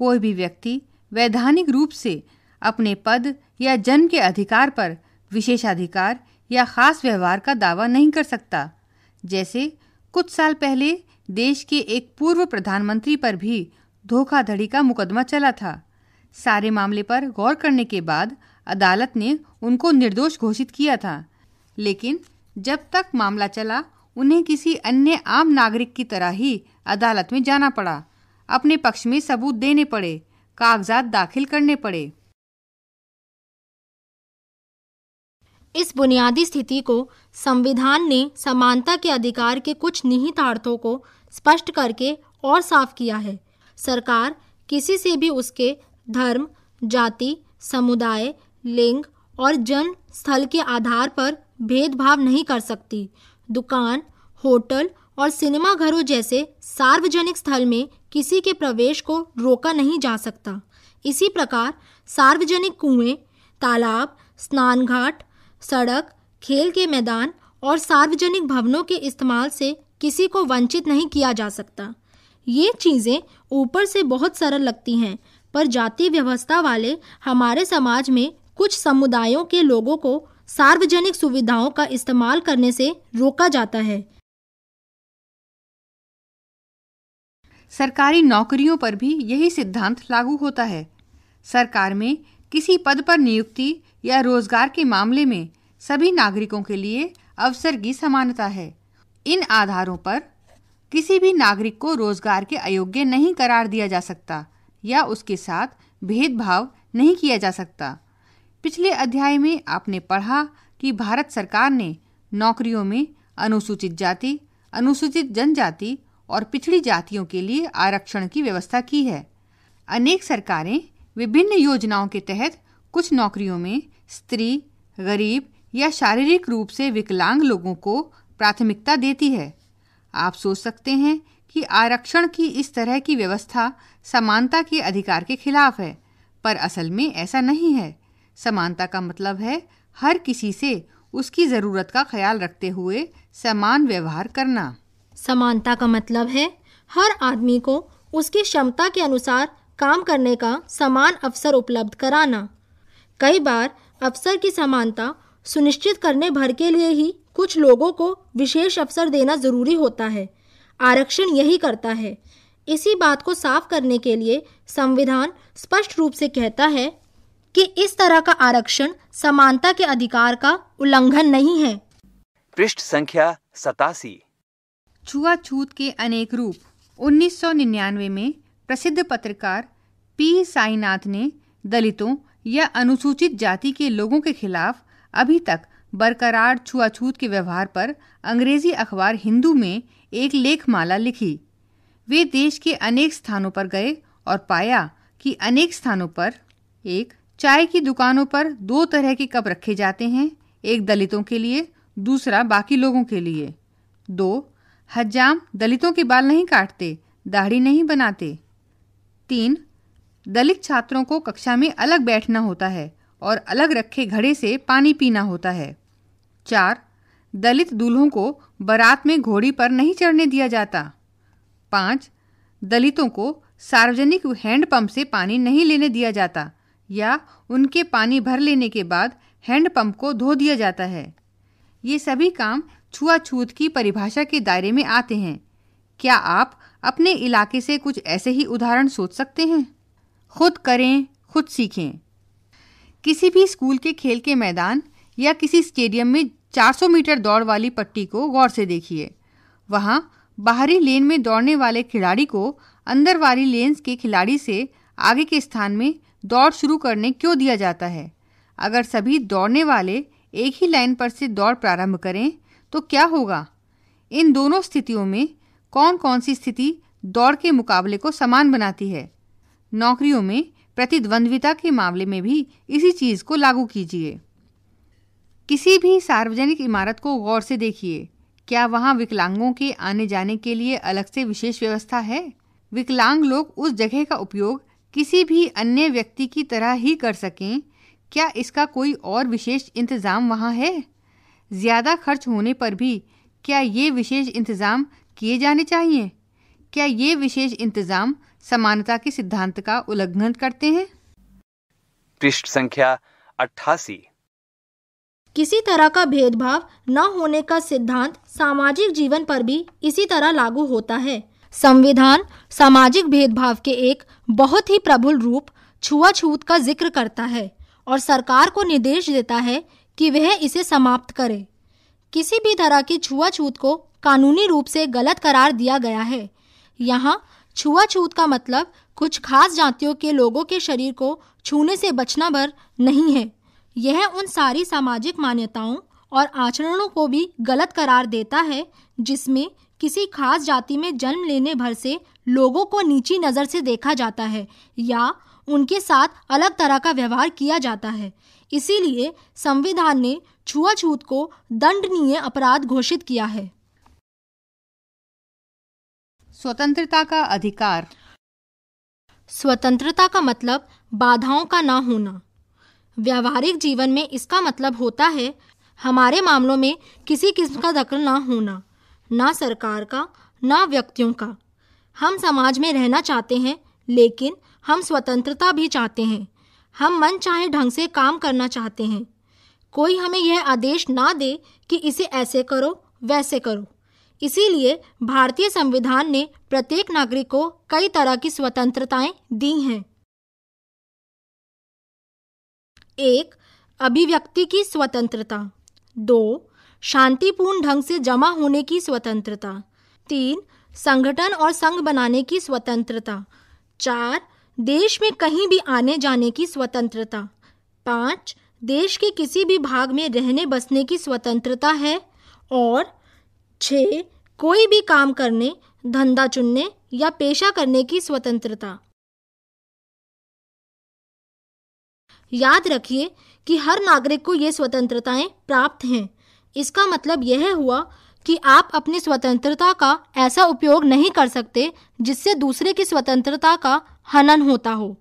[SPEAKER 1] कोई भी व्यक्ति वैधानिक रूप से अपने पद या जन्म के अधिकार पर विशेषाधिकार या खास व्यवहार का दावा नहीं कर सकता जैसे कुछ साल पहले देश के एक पूर्व प्रधानमंत्री पर भी धोखाधड़ी का मुकदमा चला था सारे मामले पर गौर करने के बाद अदालत ने उनको निर्दोष घोषित किया था लेकिन जब तक मामला चला उन्हें किसी अन्य आम नागरिक की तरह ही अदालत में जाना पड़ा अपने पक्ष में सबूत देने पड़े कागजात दाखिल करने पड़े इस बुनियादी स्थिति को संविधान ने
[SPEAKER 3] समानता के अधिकार के कुछ निहितार्थों को स्पष्ट करके और साफ किया है सरकार किसी से भी उसके धर्म जाति समुदाय लिंग और जन स्थल के आधार पर भेदभाव नहीं कर सकती दुकान होटल और सिनेमा घरों जैसे सार्वजनिक स्थल में किसी के प्रवेश को रोका नहीं जा सकता इसी प्रकार सार्वजनिक कुएं तालाब स्नान घाट सड़क खेल के मैदान और सार्वजनिक भवनों के इस्तेमाल से किसी को वंचित नहीं किया जा सकता ये चीज़ें ऊपर से बहुत सरल लगती हैं पर जाति व्यवस्था वाले हमारे समाज में कुछ समुदायों के लोगों को सार्वजनिक सुविधाओं का इस्तेमाल करने से रोका
[SPEAKER 1] जाता है सरकारी नौकरियों पर भी यही सिद्धांत लागू होता है सरकार में किसी पद पर नियुक्ति या रोजगार के मामले में सभी नागरिकों के लिए अवसर की समानता है इन आधारों पर किसी भी नागरिक को रोजगार के अयोग्य नहीं करार दिया जा सकता या उसके साथ भेदभाव नहीं किया जा सकता पिछले अध्याय में आपने पढ़ा कि भारत सरकार ने नौकरियों में अनुसूचित जाति अनुसूचित जनजाति और पिछड़ी जातियों के लिए आरक्षण की व्यवस्था की है अनेक सरकारें विभिन्न योजनाओं के तहत कुछ नौकरियों में स्त्री गरीब या शारीरिक रूप से विकलांग लोगों को प्राथमिकता देती है आप सोच सकते हैं कि आरक्षण की इस तरह की व्यवस्था समानता के अधिकार के खिलाफ है पर असल में ऐसा नहीं है समानता का मतलब है हर किसी से उसकी ज़रूरत का ख्याल रखते हुए समान व्यवहार करना समानता का मतलब है हर आदमी को उसकी
[SPEAKER 3] क्षमता के अनुसार काम करने का समान अवसर उपलब्ध कराना कई बार अवसर की समानता सुनिश्चित करने भर के लिए ही कुछ लोगों को विशेष अवसर देना ज़रूरी होता है आरक्षण यही करता है इसी बात को साफ करने के लिए संविधान स्पष्ट रूप से कहता है कि इस तरह का आरक्षण समानता के अधिकार का उल्लंघन नहीं है
[SPEAKER 2] पृष्ठ संख्या सतासी
[SPEAKER 1] छुआछूत के अनेक रूप 1999 में प्रसिद्ध पत्रकार पी साईनाथ ने दलितों या अनुसूचित जाति के लोगों के खिलाफ अभी तक बरकरार छुआछूत के व्यवहार पर अंग्रेजी अखबार हिंदू में एक लेखमाला लिखी वे देश के अनेक स्थानों पर गए और पाया कि अनेक स्थानों पर एक चाय की दुकानों पर दो तरह के कप रखे जाते हैं एक दलितों के लिए दूसरा बाकी लोगों के लिए दो हजाम दलितों के बाल नहीं काटते दाढ़ी नहीं बनाते तीन दलित छात्रों को कक्षा में अलग बैठना होता है और अलग रखे घड़े से पानी पीना होता है चार दलित दूल्हों को बारात में घोड़ी पर नहीं चढ़ने दिया जाता पाँच दलितों को सार्वजनिक हैंडपम्प से पानी नहीं लेने दिया जाता या उनके पानी भर लेने के बाद हैंडपम्प को धो दिया जाता है ये सभी काम छुआछूत की परिभाषा के दायरे में आते हैं क्या आप अपने इलाके से कुछ ऐसे ही उदाहरण सोच सकते हैं खुद करें खुद सीखें किसी भी स्कूल के खेल के मैदान या किसी स्टेडियम में 400 मीटर दौड़ वाली पट्टी को गौर से देखिए वहाँ बाहरी लेन में दौड़ने वाले खिलाड़ी को अंदर वाली लेन के खिलाड़ी से आगे के स्थान में दौड़ शुरू करने क्यों दिया जाता है अगर सभी दौड़ने वाले एक ही लाइन पर से दौड़ प्रारंभ करें तो क्या होगा इन दोनों स्थितियों में कौन कौन सी स्थिति दौड़ के मुकाबले को समान बनाती है नौकरियों में प्रतिद्वंद्विता के मामले में भी इसी चीज़ को लागू कीजिए किसी भी सार्वजनिक इमारत को गौर से देखिए क्या वहाँ विकलांगों के आने जाने के लिए अलग से विशेष व्यवस्था है विकलांग लोग उस जगह का उपयोग किसी भी अन्य व्यक्ति की तरह ही कर सकें क्या इसका कोई और विशेष इंतज़ाम वहाँ है ज़्यादा खर्च होने पर भी क्या ये विशेष इंतज़ाम किए जाने चाहिए क्या ये विशेष इंतजाम समानता के सिद्धांत का उल्लंघन करते हैं
[SPEAKER 2] पृष्ठ संख्या अट्ठासी
[SPEAKER 1] किसी तरह का भेदभाव न होने का सिद्धांत
[SPEAKER 3] सामाजिक जीवन पर भी इसी तरह लागू होता है संविधान सामाजिक भेदभाव के एक बहुत ही प्रबुल रूप छुआछूत का जिक्र करता है और सरकार को निर्देश देता है कि वह इसे समाप्त करे किसी भी तरह की छुआछूत को कानूनी रूप से गलत करार दिया गया है यहाँ छुआछूत का मतलब कुछ खास जातियों के लोगों के शरीर को छूने से बचना भर नहीं है यह उन सारी सामाजिक मान्यताओं और आचरणों को भी गलत करार देता है जिसमें किसी खास जाति में जन्म लेने भर से लोगों को नीची नज़र से देखा जाता है या उनके साथ अलग तरह का व्यवहार किया जाता है इसीलिए संविधान ने छुआछूत को दंडनीय अपराध घोषित किया है स्वतंत्रता का अधिकार स्वतंत्रता का मतलब बाधाओं का ना होना व्यावहारिक जीवन में इसका मतलब होता है हमारे मामलों में किसी किस्म का दखल ना होना ना सरकार का ना व्यक्तियों का हम समाज में रहना चाहते हैं लेकिन हम स्वतंत्रता भी चाहते हैं हम मन चाहे ढंग से काम करना चाहते हैं कोई हमें यह आदेश ना दे कि इसे ऐसे करो वैसे करो इसीलिए भारतीय संविधान ने प्रत्येक नागरिक को कई तरह की स्वतंत्रताएं दी हैं एक अभिव्यक्ति की स्वतंत्रता दो शांतिपूर्ण ढंग से जमा होने की स्वतंत्रता तीन संगठन और संघ बनाने की स्वतंत्रता चार देश में कहीं भी आने जाने की स्वतंत्रता पाँच देश के किसी भी भाग में रहने बसने की स्वतंत्रता है और छः कोई भी काम करने धंधा चुनने या पेशा करने की स्वतंत्रता याद रखिए कि हर नागरिक को ये स्वतंत्रताएं प्राप्त हैं इसका मतलब यह हुआ कि आप अपनी स्वतंत्रता का ऐसा उपयोग नहीं कर सकते जिससे दूसरे की स्वतंत्रता का हनन होता हो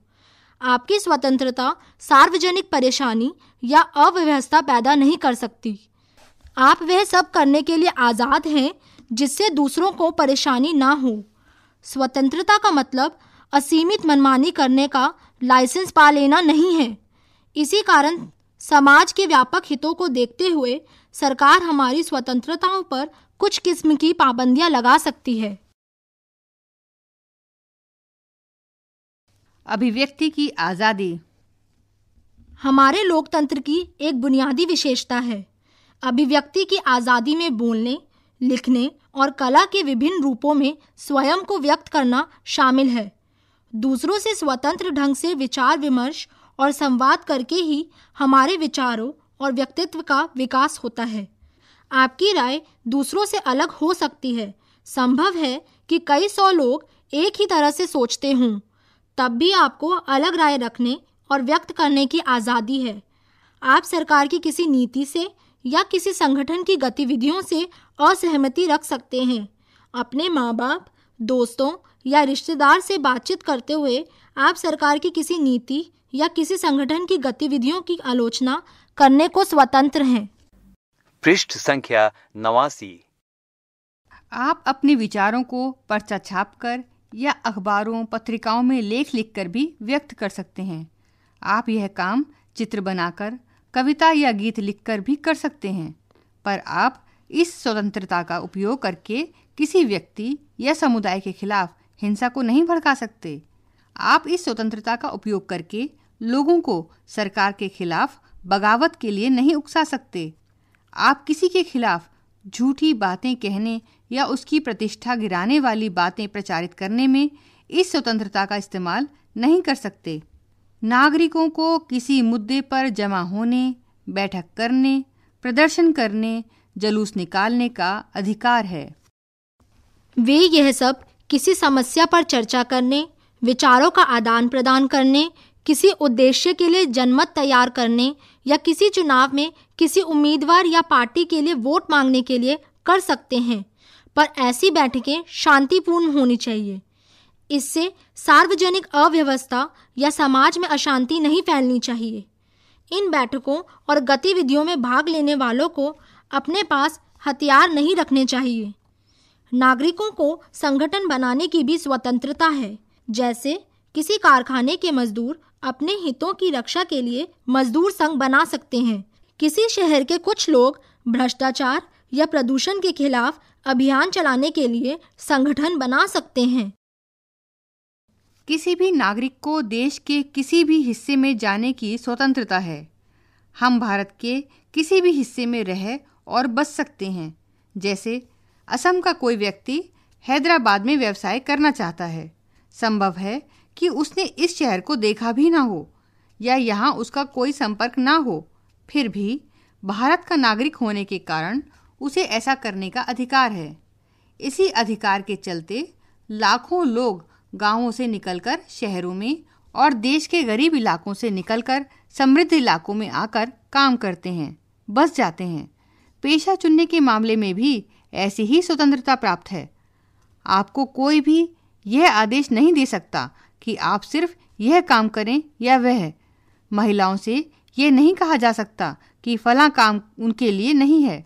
[SPEAKER 3] आपकी स्वतंत्रता सार्वजनिक परेशानी या अव्यवस्था पैदा नहीं कर सकती आप वह सब करने के लिए आज़ाद हैं जिससे दूसरों को परेशानी ना हो स्वतंत्रता का मतलब असीमित मनमानी करने का लाइसेंस पा लेना नहीं है इसी कारण समाज के व्यापक हितों को देखते हुए सरकार हमारी स्वतंत्रताओं पर
[SPEAKER 1] कुछ किस्म की पाबंदियां लगा सकती है अभिव्यक्ति की आज़ादी हमारे लोकतंत्र
[SPEAKER 3] की एक बुनियादी विशेषता है अभिव्यक्ति की आज़ादी में बोलने लिखने और कला के विभिन्न रूपों में स्वयं को व्यक्त करना शामिल है दूसरों से स्वतंत्र ढंग से विचार विमर्श और संवाद करके ही हमारे विचारों और व्यक्तित्व का विकास होता है आपकी राय दूसरों से अलग हो सकती है संभव है कि कई सौ लोग एक ही तरह से सोचते हों तब भी आपको अलग राय रखने और व्यक्त करने की आज़ादी है आप सरकार की किसी नीति से या किसी संगठन की गतिविधियों से असहमति रख सकते हैं अपने माँ बाप दोस्तों या रिश्तेदार से बातचीत करते हुए आप सरकार की किसी नीति या किसी संगठन की गतिविधियों की आलोचना
[SPEAKER 1] करने को स्वतंत्र हैं
[SPEAKER 2] पृष्ठ संख्या नवासी
[SPEAKER 1] आप अपने विचारों को पर्चा छाप कर या अखबारों पत्रिकाओं में लेख लिखकर भी व्यक्त कर सकते हैं आप यह काम चित्र बनाकर कविता या गीत लिखकर भी कर सकते हैं पर आप इस स्वतंत्रता का उपयोग करके किसी व्यक्ति या समुदाय के खिलाफ हिंसा को नहीं भड़का सकते आप इस स्वतंत्रता का उपयोग करके लोगों को सरकार के खिलाफ बगावत के लिए नहीं उकसा सकते आप किसी के खिलाफ झूठी बातें कहने या उसकी प्रतिष्ठा गिराने वाली बातें प्रचारित करने में इस स्वतंत्रता का इस्तेमाल नहीं कर सकते नागरिकों को किसी मुद्दे पर जमा होने बैठक करने प्रदर्शन करने जुलूस निकालने का अधिकार है वे यह सब किसी समस्या पर चर्चा करने
[SPEAKER 3] विचारों का आदान प्रदान करने किसी उद्देश्य के लिए जनमत तैयार करने या किसी चुनाव में किसी उम्मीदवार या पार्टी के लिए वोट मांगने के लिए कर सकते हैं पर ऐसी बैठकें शांतिपूर्ण होनी चाहिए इससे सार्वजनिक अव्यवस्था या समाज में अशांति नहीं फैलनी चाहिए इन बैठकों और गतिविधियों में भाग लेने वालों को अपने पास हथियार नहीं रखने चाहिए नागरिकों को संगठन बनाने की भी स्वतंत्रता है जैसे किसी कारखाने के मजदूर अपने हितों की रक्षा के लिए मजदूर संघ बना सकते हैं किसी शहर के कुछ लोग भ्रष्टाचार या प्रदूषण के खिलाफ
[SPEAKER 1] अभियान चलाने के लिए संगठन बना सकते हैं किसी भी नागरिक को देश के किसी भी हिस्से में जाने की स्वतंत्रता है हम भारत के किसी भी हिस्से में रह और बस सकते हैं जैसे असम का कोई व्यक्ति हैदराबाद में व्यवसाय करना चाहता है संभव है कि उसने इस शहर को देखा भी ना हो या यहाँ उसका कोई संपर्क ना हो फिर भी भारत का नागरिक होने के कारण उसे ऐसा करने का अधिकार है इसी अधिकार के चलते लाखों लोग गांवों से निकलकर शहरों में और देश के गरीब इलाकों से निकलकर समृद्ध इलाकों में आकर काम करते हैं बस जाते हैं पेशा चुनने के मामले में भी ऐसी ही स्वतंत्रता प्राप्त है आपको कोई भी यह आदेश नहीं दे सकता कि आप सिर्फ यह काम करें या वह महिलाओं से यह नहीं कहा जा सकता कि फला काम उनके लिए नहीं है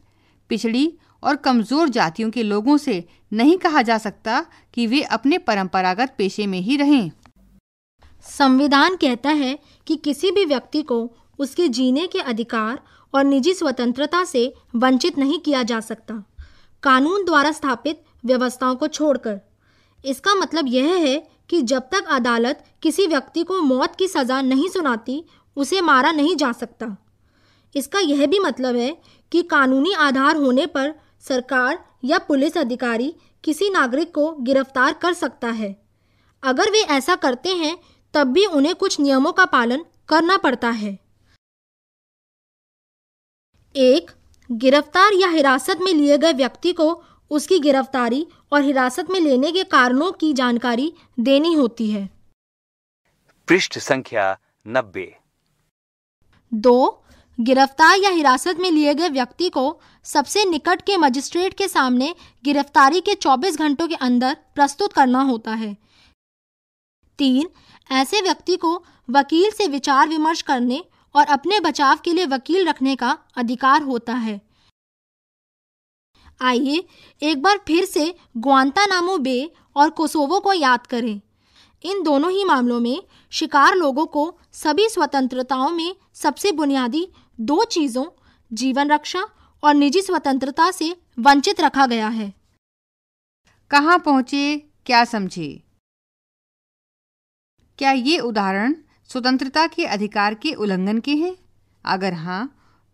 [SPEAKER 1] पिछड़ी और कमज़ोर जातियों के लोगों से नहीं कहा जा सकता कि वे अपने परंपरागत पेशे में ही रहें संविधान कहता है कि किसी भी व्यक्ति को उसके जीने
[SPEAKER 3] के अधिकार और निजी स्वतंत्रता से वंचित नहीं किया जा सकता कानून द्वारा स्थापित व्यवस्थाओं को छोड़कर इसका मतलब यह है कि जब तक अदालत किसी व्यक्ति को मौत की सज़ा नहीं सुनाती उसे मारा नहीं जा सकता इसका यह भी मतलब है कि कानूनी आधार होने पर सरकार या पुलिस अधिकारी किसी नागरिक को गिरफ्तार कर सकता है अगर वे ऐसा करते हैं तब भी उन्हें कुछ नियमों का पालन करना पड़ता है एक गिरफ्तार या हिरासत में लिए गए व्यक्ति को उसकी गिरफ्तारी और हिरासत में लेने के कारणों की जानकारी देनी होती है
[SPEAKER 2] पृष्ठ संख्या नब्बे
[SPEAKER 3] दो गिरफ्तार या हिरासत में लिए गए व्यक्ति को सबसे निकट के मजिस्ट्रेट के सामने गिरफ्तारी के 24 घंटों के अंदर प्रस्तुत करना होता है तीन ऐसे व्यक्ति को वकील से विचार विमर्श करने और अपने बचाव के लिए वकील रखने का अधिकार होता है आइए एक बार फिर से नामो बे और कोसोवो को याद करें इन दोनों ही मामलों में शिकार लोगों को सभी स्वतंत्रताओं में सबसे बुनियादी दो चीज़ों जीवन रक्षा और निजी स्वतंत्रता से वंचित रखा गया
[SPEAKER 1] है कहाँ पहुंचे क्या समझे क्या ये उदाहरण स्वतंत्रता के अधिकार के उल्लंघन के हैं अगर हाँ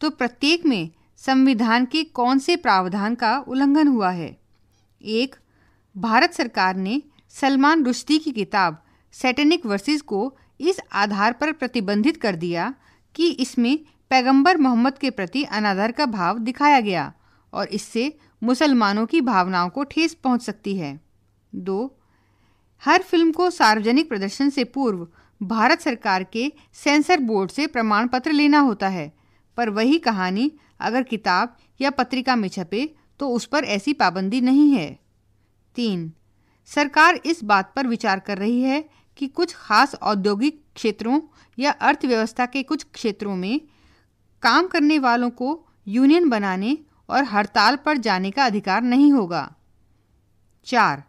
[SPEAKER 1] तो प्रत्येक में संविधान के कौन से प्रावधान का उल्लंघन हुआ है एक भारत सरकार ने सलमान रुश्दी की किताब सैटेनिक वर्सेस को इस आधार पर प्रतिबंधित कर दिया कि इसमें पैगंबर मोहम्मद के प्रति अनादर का भाव दिखाया गया और इससे मुसलमानों की भावनाओं को ठेस पहुंच सकती है दो हर फिल्म को सार्वजनिक प्रदर्शन से पूर्व भारत सरकार के सेंसर बोर्ड से प्रमाण पत्र लेना होता है पर वही कहानी अगर किताब या पत्रिका में छपे तो उस पर ऐसी पाबंदी नहीं है तीन सरकार इस बात पर विचार कर रही है कि कुछ खास औद्योगिक क्षेत्रों या अर्थव्यवस्था के कुछ क्षेत्रों में काम करने वालों को यूनियन बनाने और हड़ताल पर जाने का अधिकार नहीं होगा चार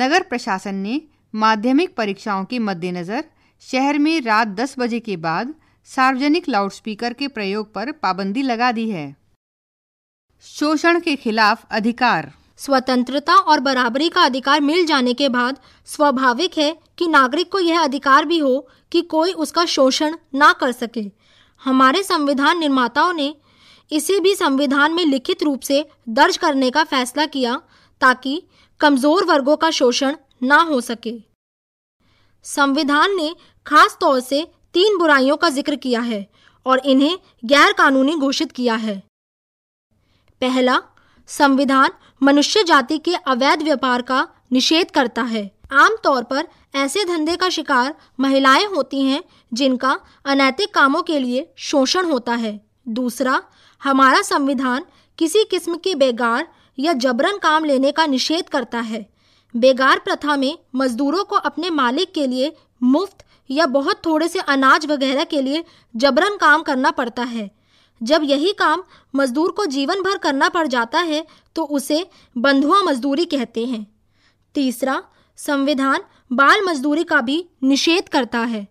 [SPEAKER 1] नगर प्रशासन ने माध्यमिक परीक्षाओं के मद्देनज़र शहर में रात 10 बजे के बाद सार्वजनिक लाउडस्पीकर के प्रयोग पर पाबंदी लगा दी है शोषण के खिलाफ अधिकार
[SPEAKER 3] स्वतंत्रता और बराबरी का अधिकार मिल जाने के बाद स्वाभाविक है कि नागरिक को यह अधिकार भी हो कि कोई उसका शोषण ना कर सके हमारे संविधान निर्माताओं ने इसे भी संविधान में लिखित रूप से दर्ज करने का फैसला किया ताकि कमज़ोर वर्गों का शोषण ना हो सके संविधान ने खास तौर से तीन बुराइयों का जिक्र किया है और इन्हें गैर कानूनी घोषित किया है पहला संविधान मनुष्य जाति के अवैध व्यापार का निषेध करता है आमतौर पर ऐसे धंधे का शिकार महिलाएं होती हैं जिनका अनैतिक कामों के लिए शोषण होता है दूसरा हमारा संविधान किसी किस्म के बेगार या जबरन काम लेने का निषेध करता है बेगार प्रथा में मजदूरों को अपने मालिक के लिए मुफ्त या बहुत थोड़े से अनाज वगैरह के लिए जबरन काम करना पड़ता है जब यही काम मजदूर को जीवन भर करना पड़ जाता है तो उसे बंधुआ मजदूरी कहते हैं तीसरा संविधान बाल मजदूरी का भी निषेध करता है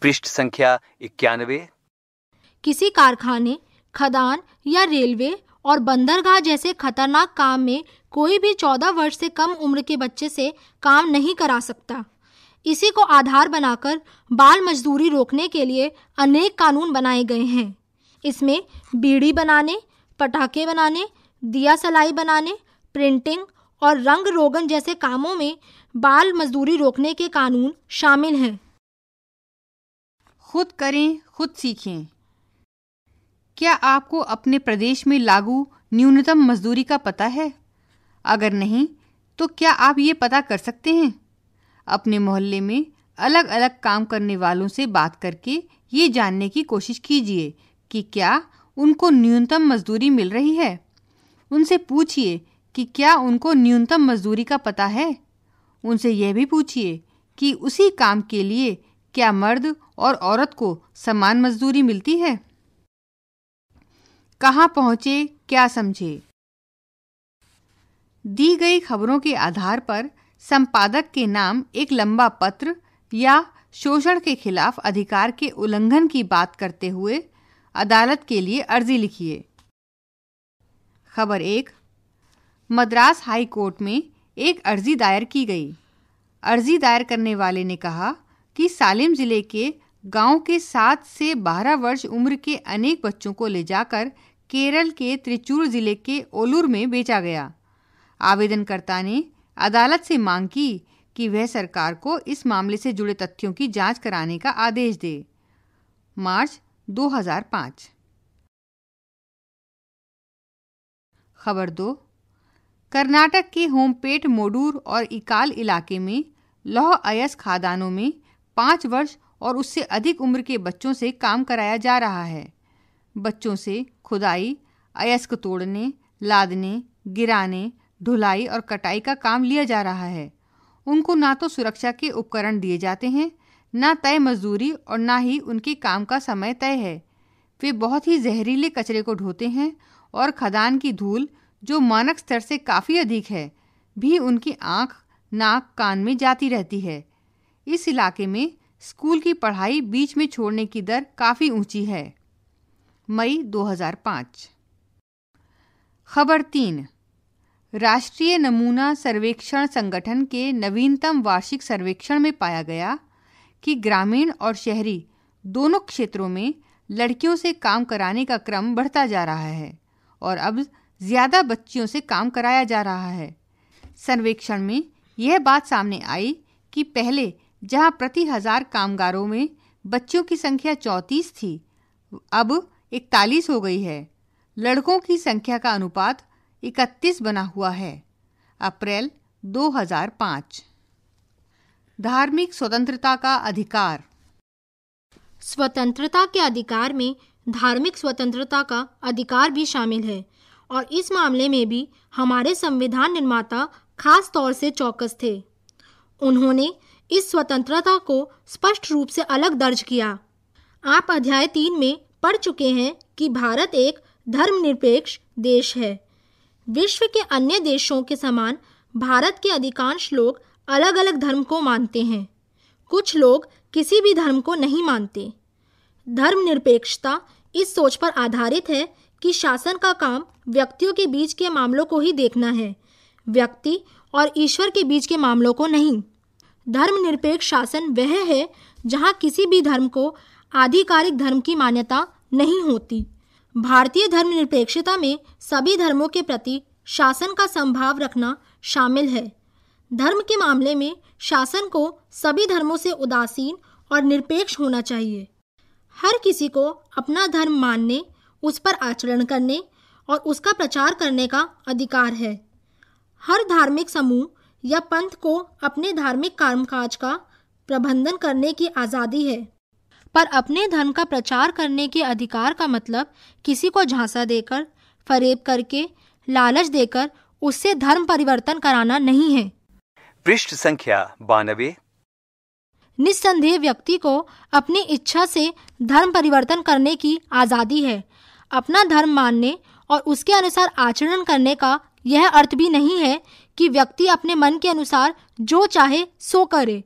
[SPEAKER 2] पृष्ठ संख्या इक्यानवे
[SPEAKER 3] किसी कारखाने खदान या रेलवे और बंदरगाह जैसे खतरनाक काम में कोई भी चौदह वर्ष से कम उम्र के बच्चे से काम नहीं करा सकता इसी को आधार बनाकर बाल मजदूरी रोकने के लिए अनेक कानून बनाए गए हैं इसमें बीड़ी बनाने पटाखे बनाने दिया सलाई बनाने प्रिंटिंग और रंग रोगन जैसे कामों में बाल मजदूरी रोकने के कानून
[SPEAKER 1] शामिल हैं खुद करें खुद सीखें क्या आपको अपने प्रदेश में लागू न्यूनतम मजदूरी का पता है अगर नहीं तो क्या आप ये पता कर सकते हैं अपने मोहल्ले में अलग अलग काम करने वालों से बात करके ये जानने की कोशिश कीजिए कि क्या उनको न्यूनतम मजदूरी मिल रही है उनसे पूछिए कि क्या उनको न्यूनतम मजदूरी का पता है उनसे यह भी पूछिए कि उसी काम के लिए क्या मर्द और औरत को समान मजदूरी मिलती है कहाँ पहुंचे क्या समझे दी गई खबरों के आधार पर संपादक के नाम एक लंबा पत्र या शोषण के खिलाफ अधिकार के उल्लंघन की बात करते हुए अदालत के लिए अर्जी लिखिए खबर एक मद्रास हाई कोर्ट में एक अर्जी दायर की गई अर्जी दायर करने वाले ने कहा कि सालिम ज़िले के गांव के सात से बारह वर्ष उम्र के अनेक बच्चों को ले जाकर केरल के त्रिचूर ज़िले के ओलूर में बेचा गया आवेदनकर्ता ने अदालत से मांग की कि वह सरकार को इस मामले से जुड़े तथ्यों की जांच कराने का आदेश दे मार्च 2005 खबर दो कर्नाटक के होमपेट मोडूर और इकाल इलाके में लौह अयस खादानों में पाँच वर्ष और उससे अधिक उम्र के बच्चों से काम कराया जा रहा है बच्चों से खुदाई अयस्क तोड़ने लादने गिराने ढुलाई और कटाई का काम लिया जा रहा है उनको ना तो सुरक्षा के उपकरण दिए जाते हैं ना तय मजदूरी और ना ही उनके काम का समय तय है वे बहुत ही जहरीले कचरे को ढोते हैं और खदान की धूल जो मानक स्तर से काफ़ी अधिक है भी उनकी आंख नाक कान में जाती रहती है इस इलाके में स्कूल की पढ़ाई बीच में छोड़ने की दर काफ़ी ऊंची है मई 2005 खबर तीन राष्ट्रीय नमूना सर्वेक्षण संगठन के नवीनतम वार्षिक सर्वेक्षण में पाया गया कि ग्रामीण और शहरी दोनों क्षेत्रों में लड़कियों से काम कराने का क्रम बढ़ता जा रहा है और अब ज़्यादा बच्चियों से काम कराया जा रहा है सर्वेक्षण में यह बात सामने आई कि पहले जहां प्रति हज़ार कामगारों में बच्चों की संख्या चौंतीस थी अब इकतालीस हो गई है लड़कों की संख्या का अनुपात इकतीस बना हुआ है अप्रैल 2005 धार्मिक स्वतंत्रता का अधिकार स्वतंत्रता के अधिकार में
[SPEAKER 3] धार्मिक स्वतंत्रता का अधिकार भी शामिल है और इस मामले में भी हमारे संविधान निर्माता खास तौर से चौकस थे उन्होंने इस स्वतंत्रता को स्पष्ट रूप से अलग दर्ज किया आप अध्याय तीन में पढ़ चुके हैं कि भारत एक धर्मनिरपेक्ष देश है विश्व के अन्य देशों के समान भारत के अधिकांश लोग अलग अलग धर्म को मानते हैं कुछ लोग किसी भी धर्म को नहीं मानते धर्मनिरपेक्षता इस सोच पर आधारित है कि शासन का काम व्यक्तियों के बीच के मामलों को ही देखना है व्यक्ति और ईश्वर के बीच के मामलों को नहीं धर्मनिरपेक्ष शासन वह है जहाँ किसी भी धर्म को आधिकारिक धर्म की मान्यता नहीं होती भारतीय धर्मनिरपेक्षता में सभी धर्मों के प्रति शासन का संभाव रखना शामिल है धर्म के मामले में शासन को सभी धर्मों से उदासीन और निरपेक्ष होना चाहिए हर किसी को अपना धर्म मानने उस पर आचरण करने और उसका प्रचार करने का अधिकार है हर धार्मिक समूह या पंथ को अपने धार्मिक कामकाज का प्रबंधन करने की आज़ादी है पर अपने धर्म का प्रचार करने के अधिकार का मतलब किसी को झांसा देकर फरेब करके लालच देकर उससे धर्म परिवर्तन कराना नहीं है
[SPEAKER 2] पृष्ठ संख्या बानवे
[SPEAKER 3] निस्संदेह व्यक्ति को अपनी इच्छा से धर्म परिवर्तन करने की आज़ादी है अपना धर्म मानने और उसके अनुसार आचरण करने का यह अर्थ भी नहीं है कि व्यक्ति अपने मन के अनुसार जो चाहे सो करे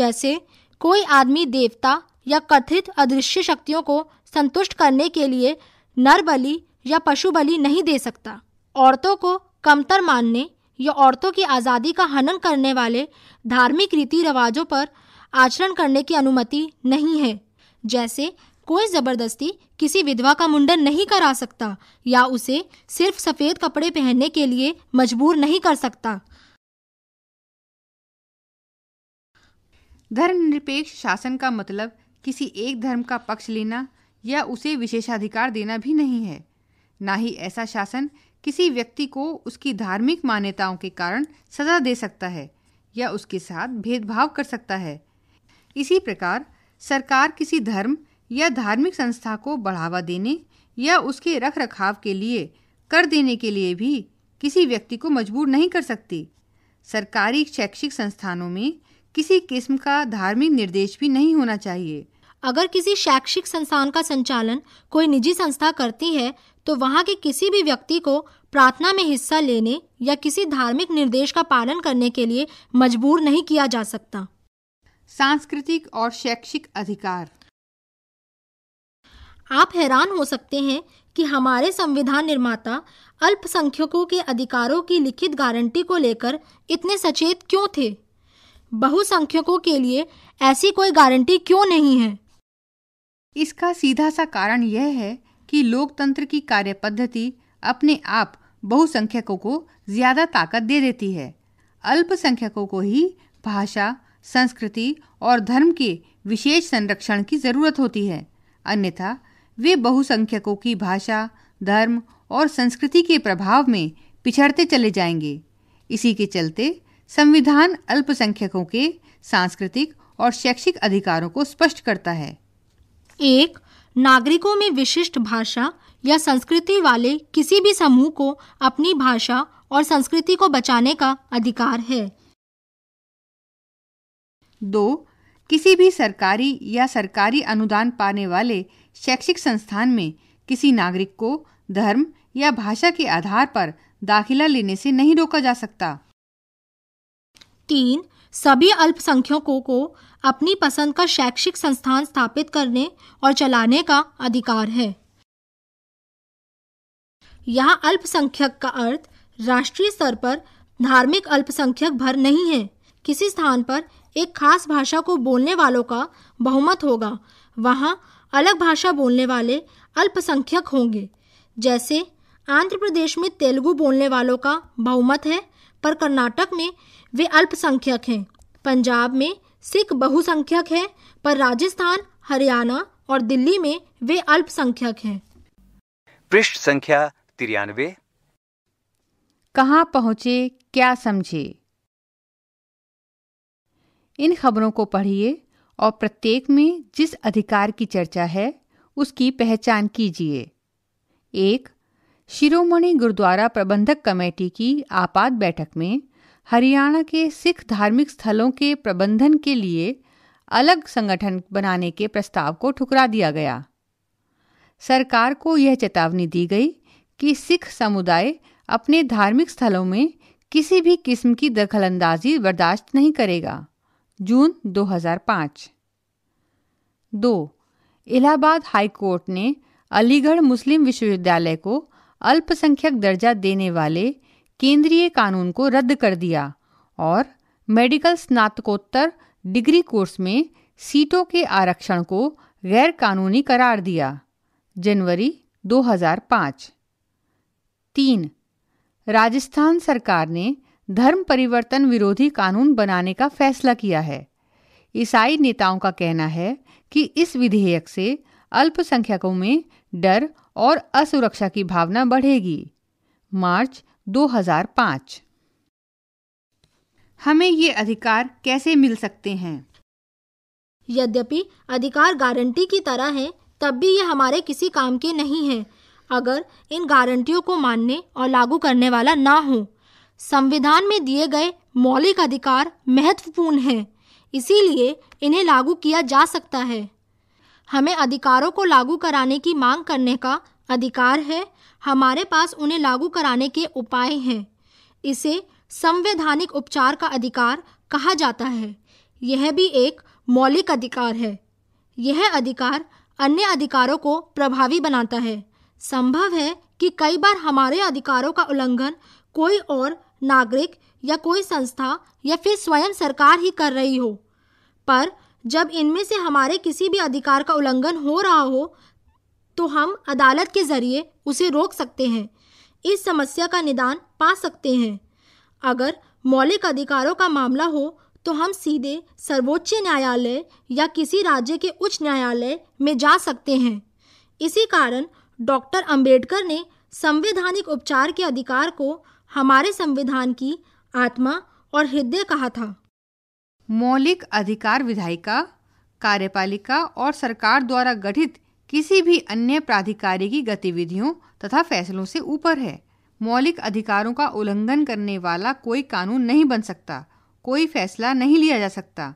[SPEAKER 3] जैसे कोई आदमी देवता या कथित अदृश्य शक्तियों को संतुष्ट करने के लिए नर बलि या पशु बलि नहीं दे सकता औरतों को कमतर मानने या औरतों की आज़ादी का हनन करने वाले धार्मिक रीति रिवाजों पर आचरण करने की अनुमति नहीं है जैसे कोई ज़बरदस्ती किसी विधवा का मुंडन नहीं करा सकता या उसे सिर्फ सफ़ेद कपड़े पहनने के लिए मजबूर
[SPEAKER 1] नहीं कर सकता धर्मनिरपेक्ष शासन का मतलब किसी एक धर्म का पक्ष लेना या उसे विशेषाधिकार देना भी नहीं है ना ही ऐसा शासन किसी व्यक्ति को उसकी धार्मिक मान्यताओं के कारण सजा दे सकता है या उसके साथ भेदभाव कर सकता है इसी प्रकार सरकार किसी धर्म या धार्मिक संस्था को बढ़ावा देने या उसके रख रखाव के लिए कर देने के लिए भी किसी व्यक्ति को मजबूर नहीं कर सकती सरकारी शैक्षिक संस्थानों में किसी किस्म का धार्मिक निर्देश भी नहीं होना चाहिए अगर किसी शैक्षिक संस्थान का संचालन कोई निजी
[SPEAKER 3] संस्था करती है तो वहाँ के किसी भी व्यक्ति को प्रार्थना में हिस्सा लेने या किसी धार्मिक निर्देश का पालन करने के लिए मजबूर नहीं किया जा सकता सांस्कृतिक और शैक्षिक अधिकार आप हैरान हो सकते हैं कि हमारे संविधान निर्माता अल्पसंख्यकों के अधिकारों की लिखित गारंटी को लेकर इतने सचेत क्यों थे बहुसंख्यकों के लिए
[SPEAKER 1] ऐसी कोई गारंटी क्यों नहीं है इसका सीधा सा कारण यह है कि लोकतंत्र की कार्य पद्धति अपने आप बहुसंख्यकों को ज़्यादा ताकत दे देती है अल्पसंख्यकों को ही भाषा संस्कृति और धर्म के विशेष संरक्षण की ज़रूरत होती है अन्यथा वे बहुसंख्यकों की भाषा धर्म और संस्कृति के प्रभाव में पिछड़ते चले जाएंगे इसी के चलते संविधान अल्पसंख्यकों के सांस्कृतिक और शैक्षिक अधिकारों को स्पष्ट करता है
[SPEAKER 3] एक नागरिकों में विशिष्ट भाषा या संस्कृति वाले किसी भी समूह को अपनी भाषा और संस्कृति
[SPEAKER 1] को बचाने का अधिकार है दो किसी भी सरकारी या सरकारी अनुदान पाने वाले शैक्षिक संस्थान में किसी नागरिक को धर्म या भाषा के आधार पर दाखिला लेने से नहीं रोका जा सकता तीन सभी अल्पसंख्यकों को
[SPEAKER 3] अपनी पसंद का शैक्षिक संस्थान स्थापित करने और चलाने का अधिकार है यहाँ अल्पसंख्यक का अर्थ राष्ट्रीय स्तर पर धार्मिक अल्पसंख्यक भर नहीं है किसी स्थान पर एक खास भाषा को बोलने वालों का बहुमत होगा वहाँ अलग भाषा बोलने वाले अल्पसंख्यक होंगे जैसे आंध्र प्रदेश में तेलुगु बोलने वालों का बहुमत है पर कर्नाटक में वे अल्पसंख्यक हैं पंजाब में सिख बहुसंख्यक हैं पर राजस्थान हरियाणा और दिल्ली में वे अल्पसंख्यक हैं
[SPEAKER 2] पृष्ठ संख्या तिरानवे
[SPEAKER 1] कहाँ पहुंचे क्या समझे इन खबरों को पढ़िए और प्रत्येक में जिस अधिकार की चर्चा है उसकी पहचान कीजिए एक शिरोमणि गुरुद्वारा प्रबंधक कमेटी की आपात बैठक में हरियाणा के सिख धार्मिक स्थलों के प्रबंधन के लिए अलग संगठन बनाने के प्रस्ताव को ठुकरा दिया गया सरकार को यह चेतावनी दी गई कि सिख समुदाय अपने धार्मिक स्थलों में किसी भी किस्म की दखलंदाजी बर्दाश्त नहीं करेगा जून 2005 दो इलाहाबाद हाई कोर्ट ने अलीगढ़ मुस्लिम विश्वविद्यालय को अल्पसंख्यक दर्जा देने वाले केंद्रीय कानून को रद्द कर दिया और मेडिकल स्नातकोत्तर डिग्री कोर्स में सीटों के आरक्षण को गैर कानूनी करार दिया जनवरी 2005 तीन राजस्थान सरकार ने धर्म परिवर्तन विरोधी कानून बनाने का फैसला किया है ईसाई नेताओं का कहना है कि इस विधेयक से अल्पसंख्यकों में डर और असुरक्षा की भावना बढ़ेगी मार्च 2005 हमें ये अधिकार कैसे मिल सकते हैं
[SPEAKER 3] यद्यपि अधिकार गारंटी की तरह है तब भी ये हमारे किसी काम के नहीं हैं अगर इन गारंटियों को मानने और लागू करने वाला ना हो संविधान में दिए गए मौलिक अधिकार महत्वपूर्ण हैं इसीलिए इन्हें लागू किया जा सकता है हमें अधिकारों को लागू कराने की मांग करने का अधिकार है हमारे पास उन्हें लागू कराने के उपाय हैं इसे संवैधानिक उपचार का अधिकार कहा जाता है यह भी एक मौलिक अधिकार है यह अधिकार अन्य अधिकारों को प्रभावी बनाता है संभव है कि कई बार हमारे अधिकारों का उल्लंघन कोई और नागरिक या कोई संस्था या फिर स्वयं सरकार ही कर रही हो पर जब इनमें से हमारे किसी भी अधिकार का उल्लंघन हो रहा हो तो हम अदालत के ज़रिए उसे रोक सकते हैं इस समस्या का निदान पा सकते हैं अगर मौलिक अधिकारों का मामला हो तो हम सीधे सर्वोच्च न्यायालय या किसी राज्य के उच्च न्यायालय में जा सकते हैं इसी कारण डॉक्टर अंबेडकर ने संवैधानिक उपचार के अधिकार को हमारे संविधान
[SPEAKER 1] की आत्मा और हृदय कहा था मौलिक अधिकार विधायिका कार्यपालिका और सरकार द्वारा गठित किसी भी अन्य प्राधिकारी की गतिविधियों तथा फैसलों से ऊपर है मौलिक अधिकारों का उल्लंघन करने वाला कोई कानून नहीं बन सकता कोई फैसला नहीं लिया जा सकता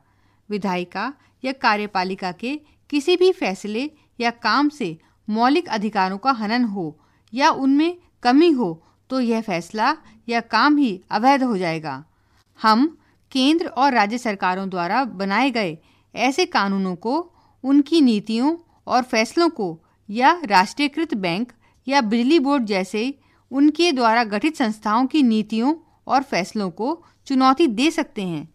[SPEAKER 1] विधायिका या कार्यपालिका के किसी भी फैसले या काम से मौलिक अधिकारों का हनन हो या उनमें कमी हो तो यह फैसला या काम ही अवैध हो जाएगा हम केंद्र और राज्य सरकारों द्वारा बनाए गए ऐसे कानूनों को उनकी नीतियों और फैसलों को या राष्ट्रीयकृत बैंक या बिजली बोर्ड जैसे उनके द्वारा गठित संस्थाओं की नीतियों और फैसलों को चुनौती दे सकते हैं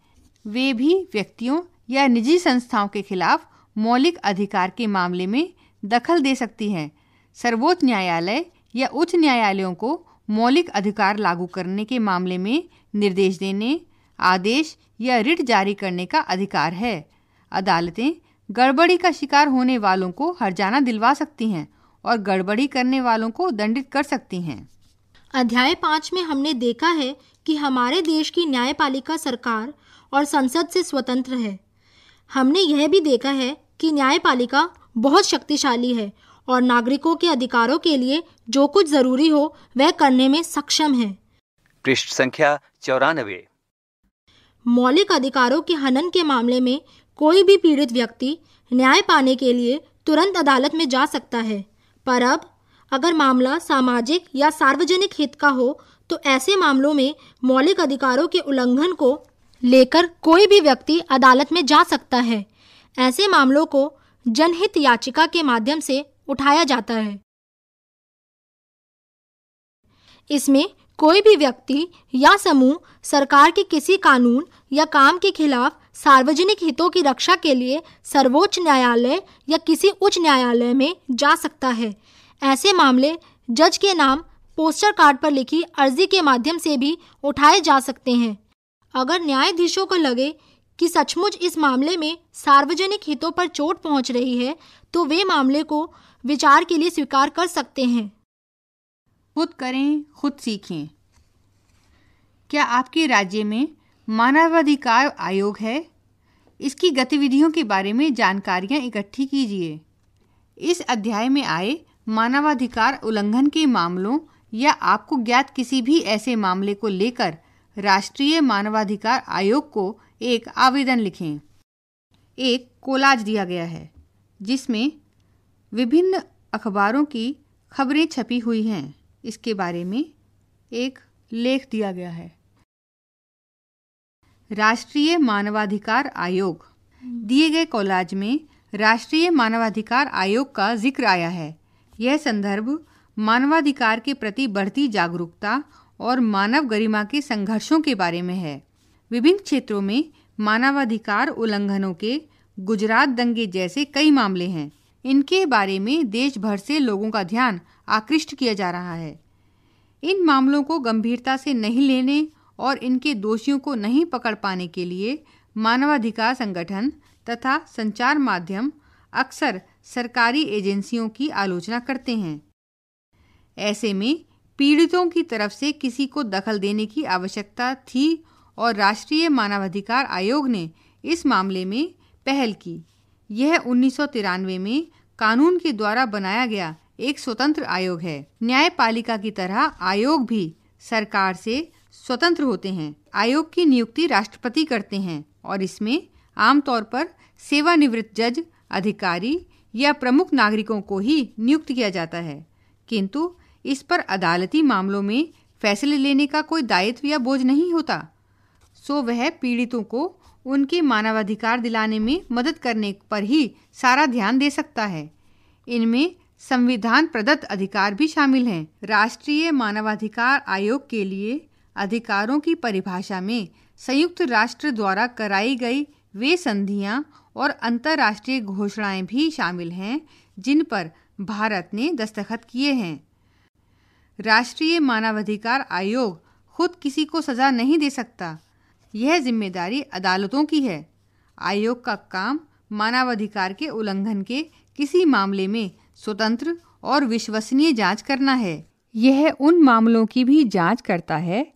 [SPEAKER 1] वे भी व्यक्तियों या निजी संस्थाओं के खिलाफ मौलिक अधिकार के मामले में दखल दे सकती हैं सर्वोच्च न्यायालय या उच्च न्यायालयों को मौलिक अधिकार लागू करने के मामले में निर्देश देने आदेश या रिट जारी करने का अधिकार है अदालतें गड़बड़ी का शिकार होने वालों को जाना दिलवा सकती हैं और गड़बड़ी करने वालों को दंडित कर सकती हैं अध्याय पाँच में हमने देखा है कि
[SPEAKER 3] हमारे देश की न्यायपालिका सरकार और संसद से स्वतंत्र है हमने यह भी देखा है कि न्यायपालिका बहुत शक्तिशाली है और नागरिकों के अधिकारों के लिए जो कुछ जरूरी हो वह करने में सक्षम है
[SPEAKER 2] पृष्ठ संख्या चौरानवे
[SPEAKER 3] मौलिक अधिकारों के हनन के मामले में कोई भी पीड़ित व्यक्ति न्याय पाने के लिए तुरंत अदालत में जा सकता है पर अब अगर मामला सामाजिक या सार्वजनिक हित का हो तो ऐसे मामलों में मौलिक अधिकारों के उल्लंघन को लेकर कोई भी व्यक्ति अदालत में जा सकता है ऐसे मामलों को जनहित याचिका के माध्यम से उठाया जाता है इसमें कोई भी व्यक्ति या समूह सरकार के किसी कानून या काम के खिलाफ सार्वजनिक हितों की रक्षा के लिए सर्वोच्च न्यायालय या किसी उच्च न्यायालय में जा सकता है ऐसे मामले जज के नाम पोस्टर कार्ड पर लिखी अर्जी के माध्यम से भी उठाए जा सकते हैं अगर न्यायाधीशों को लगे कि सचमुच इस मामले में सार्वजनिक हितों पर चोट पहुंच रही है तो वे मामले को विचार के लिए स्वीकार कर
[SPEAKER 1] सकते हैं खुद करें खुद सीखें क्या आपके राज्य में मानवाधिकार आयोग है इसकी गतिविधियों के बारे में जानकारियां इकट्ठी कीजिए इस अध्याय में आए मानवाधिकार उल्लंघन के मामलों या आपको ज्ञात किसी भी ऐसे मामले को लेकर राष्ट्रीय मानवाधिकार आयोग को एक आवेदन लिखें एक कोलाज दिया गया है जिसमें विभिन्न अखबारों की खबरें छपी हुई हैं इसके बारे में एक लेख दिया गया है राष्ट्रीय मानवाधिकार आयोग दिए गए कॉलाज में राष्ट्रीय मानवाधिकार आयोग का जिक्र आया है यह संदर्भ मानवाधिकार के प्रति बढ़ती जागरूकता और मानव गरिमा के संघर्षों के बारे में है विभिन्न क्षेत्रों में मानवाधिकार उल्लंघनों के गुजरात दंगे जैसे कई मामले हैं इनके बारे में देश भर से लोगों का ध्यान आकृष्ट किया जा रहा है इन मामलों को गंभीरता से नहीं लेने और इनके दोषियों को नहीं पकड़ पाने के लिए मानवाधिकार संगठन तथा संचार माध्यम अक्सर सरकारी एजेंसियों की आलोचना करते हैं ऐसे में पीड़ितों की तरफ से किसी को दखल देने की आवश्यकता थी और राष्ट्रीय मानवाधिकार आयोग ने इस मामले में पहल की यह उन्नीस में कानून के द्वारा बनाया गया एक स्वतंत्र आयोग है न्यायपालिका की तरह आयोग भी सरकार से स्वतंत्र होते हैं आयोग की नियुक्ति राष्ट्रपति करते हैं और इसमें आमतौर पर सेवानिवृत्त जज अधिकारी या प्रमुख नागरिकों को ही नियुक्त किया जाता है किंतु इस पर अदालती मामलों में फैसले लेने का कोई दायित्व या बोझ नहीं होता सो वह पीड़ितों को उनके मानवाधिकार दिलाने में मदद करने पर ही सारा ध्यान दे सकता है इनमें संविधान प्रदत्त अधिकार भी शामिल हैं राष्ट्रीय मानवाधिकार आयोग के लिए अधिकारों की परिभाषा में संयुक्त राष्ट्र द्वारा कराई गई वे संधियां और अंतर्राष्ट्रीय घोषणाएं भी शामिल हैं जिन पर भारत ने दस्तखत किए हैं राष्ट्रीय मानवाधिकार आयोग खुद किसी को सजा नहीं दे सकता यह जिम्मेदारी अदालतों की है आयोग का काम मानवाधिकार के उल्लंघन के किसी मामले में स्वतंत्र और विश्वसनीय जांच करना है यह उन मामलों की भी जांच करता है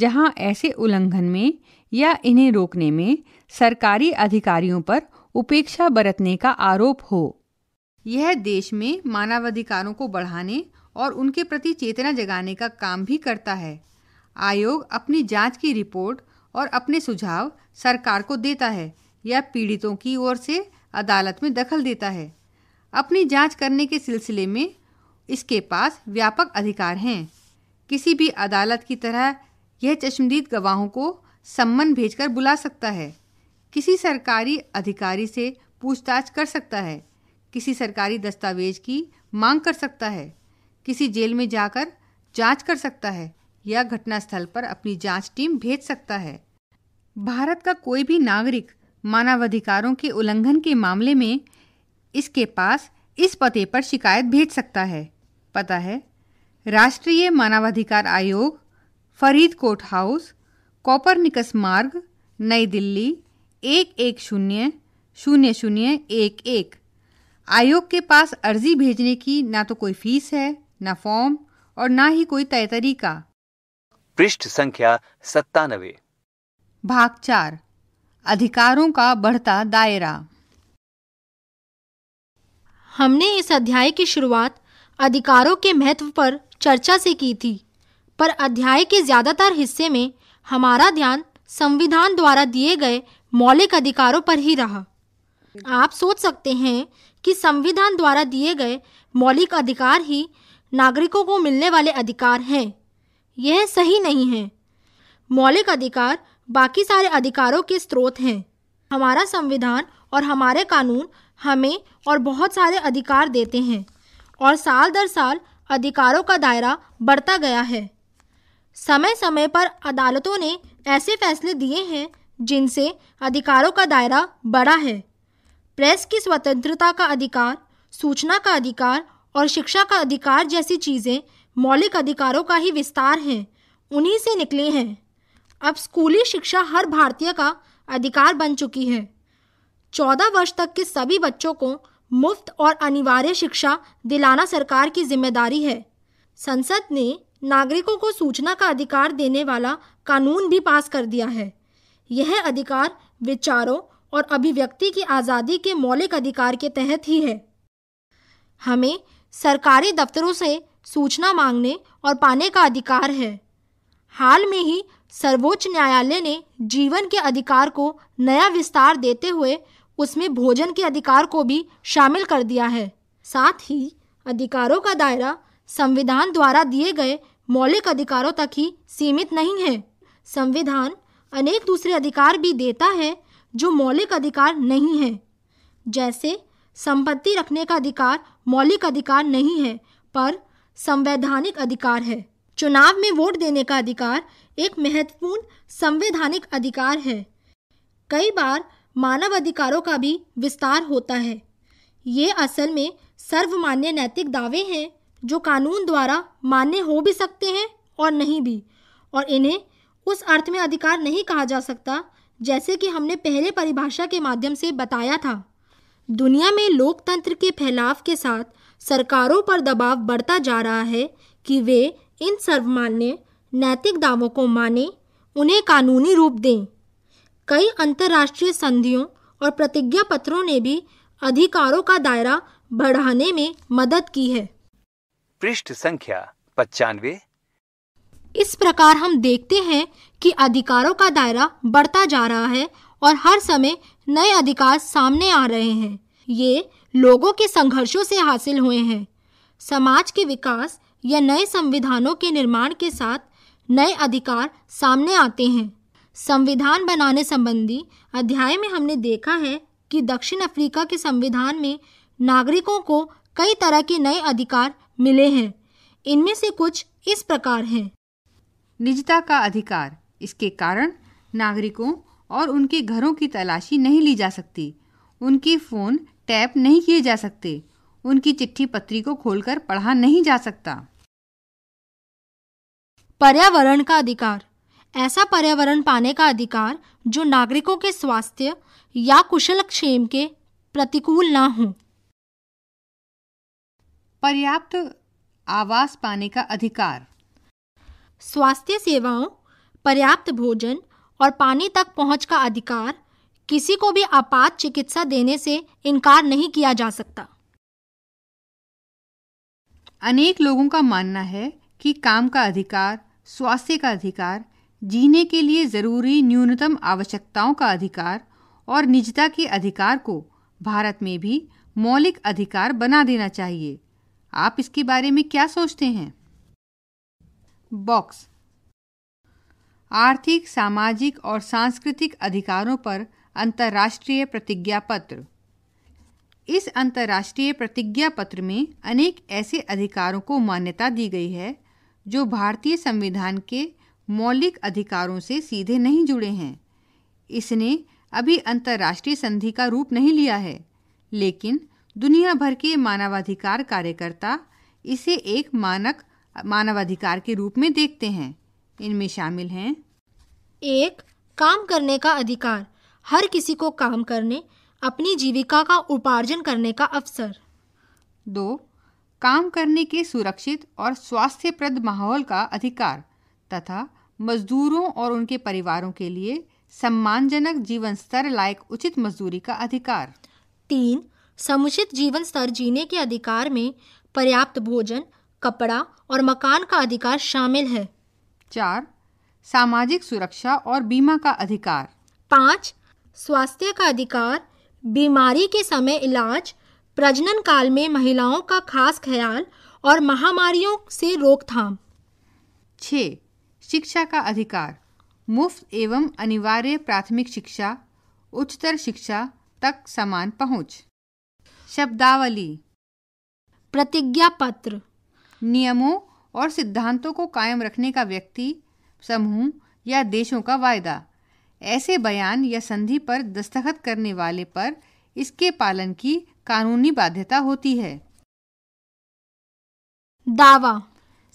[SPEAKER 1] जहां ऐसे उल्लंघन में या इन्हें रोकने में सरकारी अधिकारियों पर उपेक्षा बरतने का आरोप हो यह देश में मानवाधिकारों को बढ़ाने और उनके प्रति चेतना जगाने का काम भी करता है आयोग अपनी जांच की रिपोर्ट और अपने सुझाव सरकार को देता है या पीड़ितों की ओर से अदालत में दखल देता है अपनी जांच करने के सिलसिले में इसके पास व्यापक अधिकार हैं किसी भी अदालत की तरह यह चश्मदीद गवाहों को सम्मन भेजकर बुला सकता है किसी सरकारी अधिकारी से पूछताछ कर सकता है किसी सरकारी दस्तावेज की मांग कर सकता है किसी जेल में जाकर जांच कर सकता है या घटनास्थल पर अपनी जांच टीम भेज सकता है भारत का कोई भी नागरिक मानवाधिकारों के उल्लंघन के मामले में इसके पास इस पते पर शिकायत भेज सकता है पता है राष्ट्रीय मानवाधिकार आयोग फरीदकोट हाउस कॉपर निकस मार्ग नई दिल्ली एक एक शून्य शून्य शून्य एक एक आयोग के पास अर्जी भेजने की ना तो कोई फीस है ना फॉर्म और ना ही कोई तय तरीका
[SPEAKER 2] पृष्ठ संख्या सत्तानवे
[SPEAKER 1] भाग चार अधिकारों का बढ़ता दायरा हमने इस अध्याय की शुरुआत अधिकारों
[SPEAKER 3] के महत्व पर चर्चा से की थी पर अध्याय के ज्यादातर हिस्से में हमारा ध्यान संविधान द्वारा दिए गए मौलिक अधिकारों पर ही रहा आप सोच सकते हैं कि संविधान द्वारा दिए गए मौलिक अधिकार ही नागरिकों को मिलने वाले अधिकार हैं यह सही नहीं है मौलिक अधिकार बाकी सारे अधिकारों के स्रोत हैं हमारा संविधान और हमारे कानून हमें और बहुत सारे अधिकार देते हैं और साल दर साल अधिकारों का दायरा बढ़ता गया है समय समय पर अदालतों ने ऐसे फैसले दिए हैं जिनसे अधिकारों का दायरा बढ़ा है प्रेस की स्वतंत्रता का अधिकार सूचना का अधिकार और शिक्षा का अधिकार जैसी चीज़ें मौलिक अधिकारों का ही विस्तार है उन्हीं से निकले हैं अब स्कूली शिक्षा हर भारतीय का अधिकार बन चुकी है चौदह वर्ष तक के सभी बच्चों को मुफ्त और अनिवार्य शिक्षा दिलाना सरकार की जिम्मेदारी है संसद ने नागरिकों को सूचना का अधिकार देने वाला कानून भी पास कर दिया है यह अधिकार विचारों और अभिव्यक्ति की आज़ादी के मौलिक अधिकार के तहत ही है हमें सरकारी दफ्तरों से सूचना मांगने और पाने का अधिकार है हाल में ही सर्वोच्च न्यायालय ने जीवन के अधिकार को नया विस्तार देते हुए उसमें भोजन के अधिकार को भी शामिल कर दिया है साथ ही अधिकारों का दायरा संविधान द्वारा दिए गए मौलिक अधिकारों तक ही सीमित नहीं है संविधान अनेक दूसरे अधिकार भी देता है जो मौलिक अधिकार नहीं है जैसे संपत्ति रखने का अधिकार मौलिक अधिकार नहीं है पर संवैधानिक अधिकार है चुनाव में वोट देने का अधिकार एक महत्वपूर्ण संवैधानिक अधिकार है कई बार मानव अधिकारों का भी विस्तार होता है ये असल में सर्वमान्य नैतिक दावे हैं जो कानून द्वारा मान्य हो भी सकते हैं और नहीं भी और इन्हें उस अर्थ में अधिकार नहीं कहा जा सकता जैसे कि हमने पहले परिभाषा के माध्यम से बताया था दुनिया में लोकतंत्र के फैलाव के साथ सरकारों पर दबाव बढ़ता जा रहा है कि वे इन सर्वमान्य नैतिक दावों को माने उन्हें कानूनी रूप दें कई अंतर्राष्ट्रीय संधियों और प्रतिज्ञा पत्रों ने भी अधिकारों का दायरा बढ़ाने में मदद की है
[SPEAKER 2] पृष्ठ संख्या पचानवे
[SPEAKER 3] इस प्रकार हम देखते हैं कि अधिकारों का दायरा बढ़ता जा रहा है और हर समय नए अधिकार सामने आ रहे हैं ये लोगों के संघर्षों से हासिल हुए हैं समाज के विकास या नए संविधानों के निर्माण के साथ नए अधिकार सामने आते हैं संविधान बनाने संबंधी अध्याय में हमने देखा है कि दक्षिण अफ्रीका के संविधान में नागरिकों को कई तरह के नए अधिकार मिले हैं
[SPEAKER 1] इनमें से कुछ इस प्रकार हैं निजता का अधिकार इसके कारण नागरिकों और उनके घरों की तलाशी नहीं ली जा सकती उनके फ़ोन टैप नहीं किए जा सकते उनकी चिट्ठी पत्री को खोलकर पढ़ा नहीं जा सकता पर्यावरण का अधिकार ऐसा
[SPEAKER 3] पर्यावरण पाने का अधिकार जो नागरिकों के स्वास्थ्य या कुशल क्षेम के
[SPEAKER 1] प्रतिकूल ना हो पर्याप्त आवास पाने का अधिकार स्वास्थ्य सेवाओं पर्याप्त
[SPEAKER 3] भोजन और पानी तक पहुंच का अधिकार किसी को भी आपात चिकित्सा देने से
[SPEAKER 1] इनकार नहीं किया जा सकता अनेक लोगों का मानना है कि काम का अधिकार स्वास्थ्य का अधिकार जीने के लिए ज़रूरी न्यूनतम आवश्यकताओं का अधिकार और निजता के अधिकार को भारत में भी मौलिक अधिकार बना देना चाहिए आप इसके बारे में क्या सोचते हैं बॉक्स आर्थिक सामाजिक और सांस्कृतिक अधिकारों पर अंतर्राष्ट्रीय प्रतिज्ञा पत्र इस अंतर्राष्ट्रीय प्रतिज्ञा पत्र में अनेक ऐसे अधिकारों को मान्यता दी गई है जो भारतीय संविधान के मौलिक अधिकारों से सीधे नहीं जुड़े हैं इसने अभी अंतर्राष्ट्रीय संधि का रूप नहीं लिया है लेकिन दुनिया भर के मानवाधिकार कार्यकर्ता इसे एक मानक मानवाधिकार के रूप में देखते हैं इनमें शामिल हैं एक काम करने का अधिकार हर किसी को काम करने अपनी जीविका का उपार्जन करने का अवसर दो काम करने के सुरक्षित और स्वास्थ्यप्रद माहौल का अधिकार तथा मजदूरों और उनके परिवारों के लिए सम्मानजनक जीवन स्तर लायक उचित मजदूरी का अधिकार
[SPEAKER 3] तीन समुचित जीवन स्तर जीने के अधिकार में पर्याप्त भोजन कपड़ा और मकान का अधिकार शामिल है चार सामाजिक सुरक्षा और बीमा का अधिकार पाँच स्वास्थ्य का अधिकार बीमारी के समय इलाज प्रजनन काल में महिलाओं का खास ख्याल और महामारियों
[SPEAKER 1] से रोकथाम छः शिक्षा का अधिकार मुफ्त एवं अनिवार्य प्राथमिक शिक्षा उच्चतर शिक्षा तक समान पहुंच। शब्दावली प्रतिज्ञा पत्र नियमों और सिद्धांतों को कायम रखने का व्यक्ति समूह या देशों का वायदा ऐसे बयान या संधि पर दस्तखत करने वाले पर इसके पालन की कानूनी बाध्यता होती है दावा